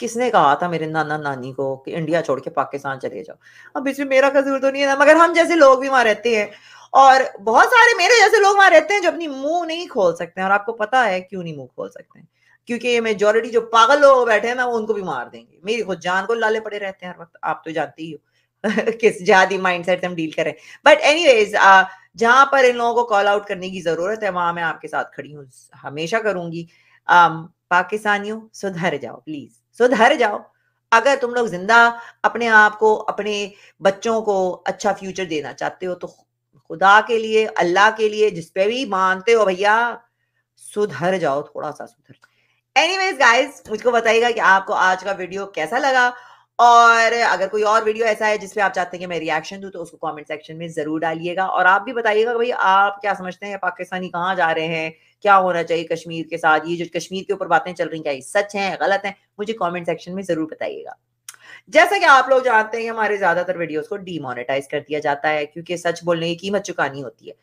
किसने कहा था मेरे नाना नानी को कि इंडिया छोड़ के पाकिस्तान चले जाओ अब इसमें मेरा कसूर तो नहीं है मगर हम जैसे लोग भी वहां रहते हैं और बहुत सारे मेरे जैसे लोग वहां रहते हैं जो अपनी मुंह नहीं खोल सकते हैं और आपको पता है क्यों नहीं मुंह खोल सकते हैं क्योंकि ये मेजोरिटी जो पागल लोग बैठे हैं ना वो उनको भी मार देंगे मेरी खुद जान को लाले पड़े रहते हैं हर वक्त आप तो जानते ही हो *laughs* किस जिहादी माइंडसेट से हम डील करें बट वेज जहां पर इन लोगों को कॉल आउट करने की जरूरत है वहां मैं आपके साथ खड़ी हूँ हमेशा करूंगी um, पाकिस्तानियों सुधर जाओ प्लीज सुधर जाओ अगर तुम लोग जिंदा अपने आप को अपने बच्चों को अच्छा फ्यूचर देना चाहते हो तो खुदा के लिए अल्लाह के लिए जिस पे भी मानते हो भैया सुधर जाओ थोड़ा सा सुधर एनीवेज गाइस मुझको बताइएगा कि आपको आज का वीडियो कैसा लगा और अगर कोई और वीडियो ऐसा है जिसपे आप चाहते हैं कि मैं रिएक्शन दूं तो उसको कमेंट सेक्शन में जरूर डालिएगा और आप भी बताइएगा भाई आप क्या समझते हैं पाकिस्तानी कहाँ जा रहे हैं क्या होना चाहिए कश्मीर के साथ ये जो कश्मीर के ऊपर बातें चल रही क्या ये सच है गलत है मुझे कॉमेंट सेक्शन में जरूर बताइएगा जैसा कि आप लोग जानते हैं हमारे ज्यादातर वीडियोस को डीमोनेटाइज कर दिया जाता है क्योंकि सच बोलने की कीमत चुकानी होती है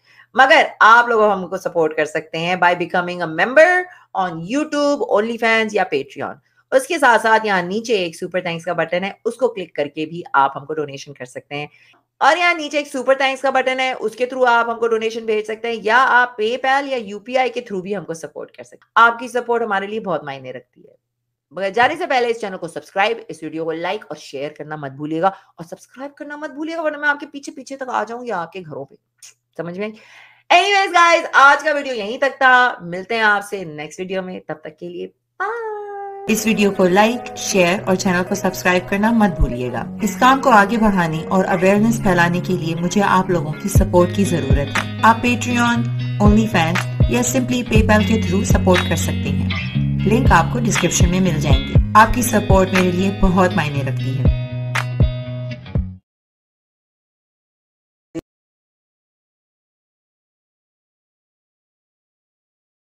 मगर आप लोग हमको सपोर्ट कर सकते हैं by becoming a member on YouTube OnlyFans या पेट्रियन उसके साथ साथ यहाँ नीचे एक सुपर थैंक्स का बटन है उसको क्लिक करके भी आप हमको डोनेशन कर सकते हैं और यहाँ नीचे एक सुपर थैंक्स का बटन है उसके थ्रू आप हमको डोनेशन भेज सकते हैं या आप पेपैल या यूपीआई के थ्रू भी हमको सपोर्ट कर सकते हैं आपकी सपोर्ट हमारे लिए बहुत मायने रखती है मगर जाने से पहले इस चैनल को सब्सक्राइब इस वीडियो को लाइक और शेयर करना मत भूलिएगा और सब्सक्राइब करना मत भूलिएगा वरना मैं आपके पीछे पीछे तक आ जाऊंगी आपके घरों पे समझ में एनीवेज गाइस आज का वीडियो यहीं तक था मिलते हैं आपसे नेक्स्ट वीडियो में तब तक के लिए बाय इस वीडियो को लाइक शेयर और चैनल को सब्सक्राइब करना मत भूलिएगा इस काम को आगे बढ़ाने और अवेयरनेस फैलाने के लिए मुझे आप लोगों की सपोर्ट की जरूरत है आप पेट्रियन ओनली फैंस या सिंपली पेपैल के थ्रू सपोर्ट कर सकते हैं लिंक आपको डिस्क्रिप्शन में मिल जाएंगे आपकी सपोर्ट मेरे लिए बहुत मायने रखती है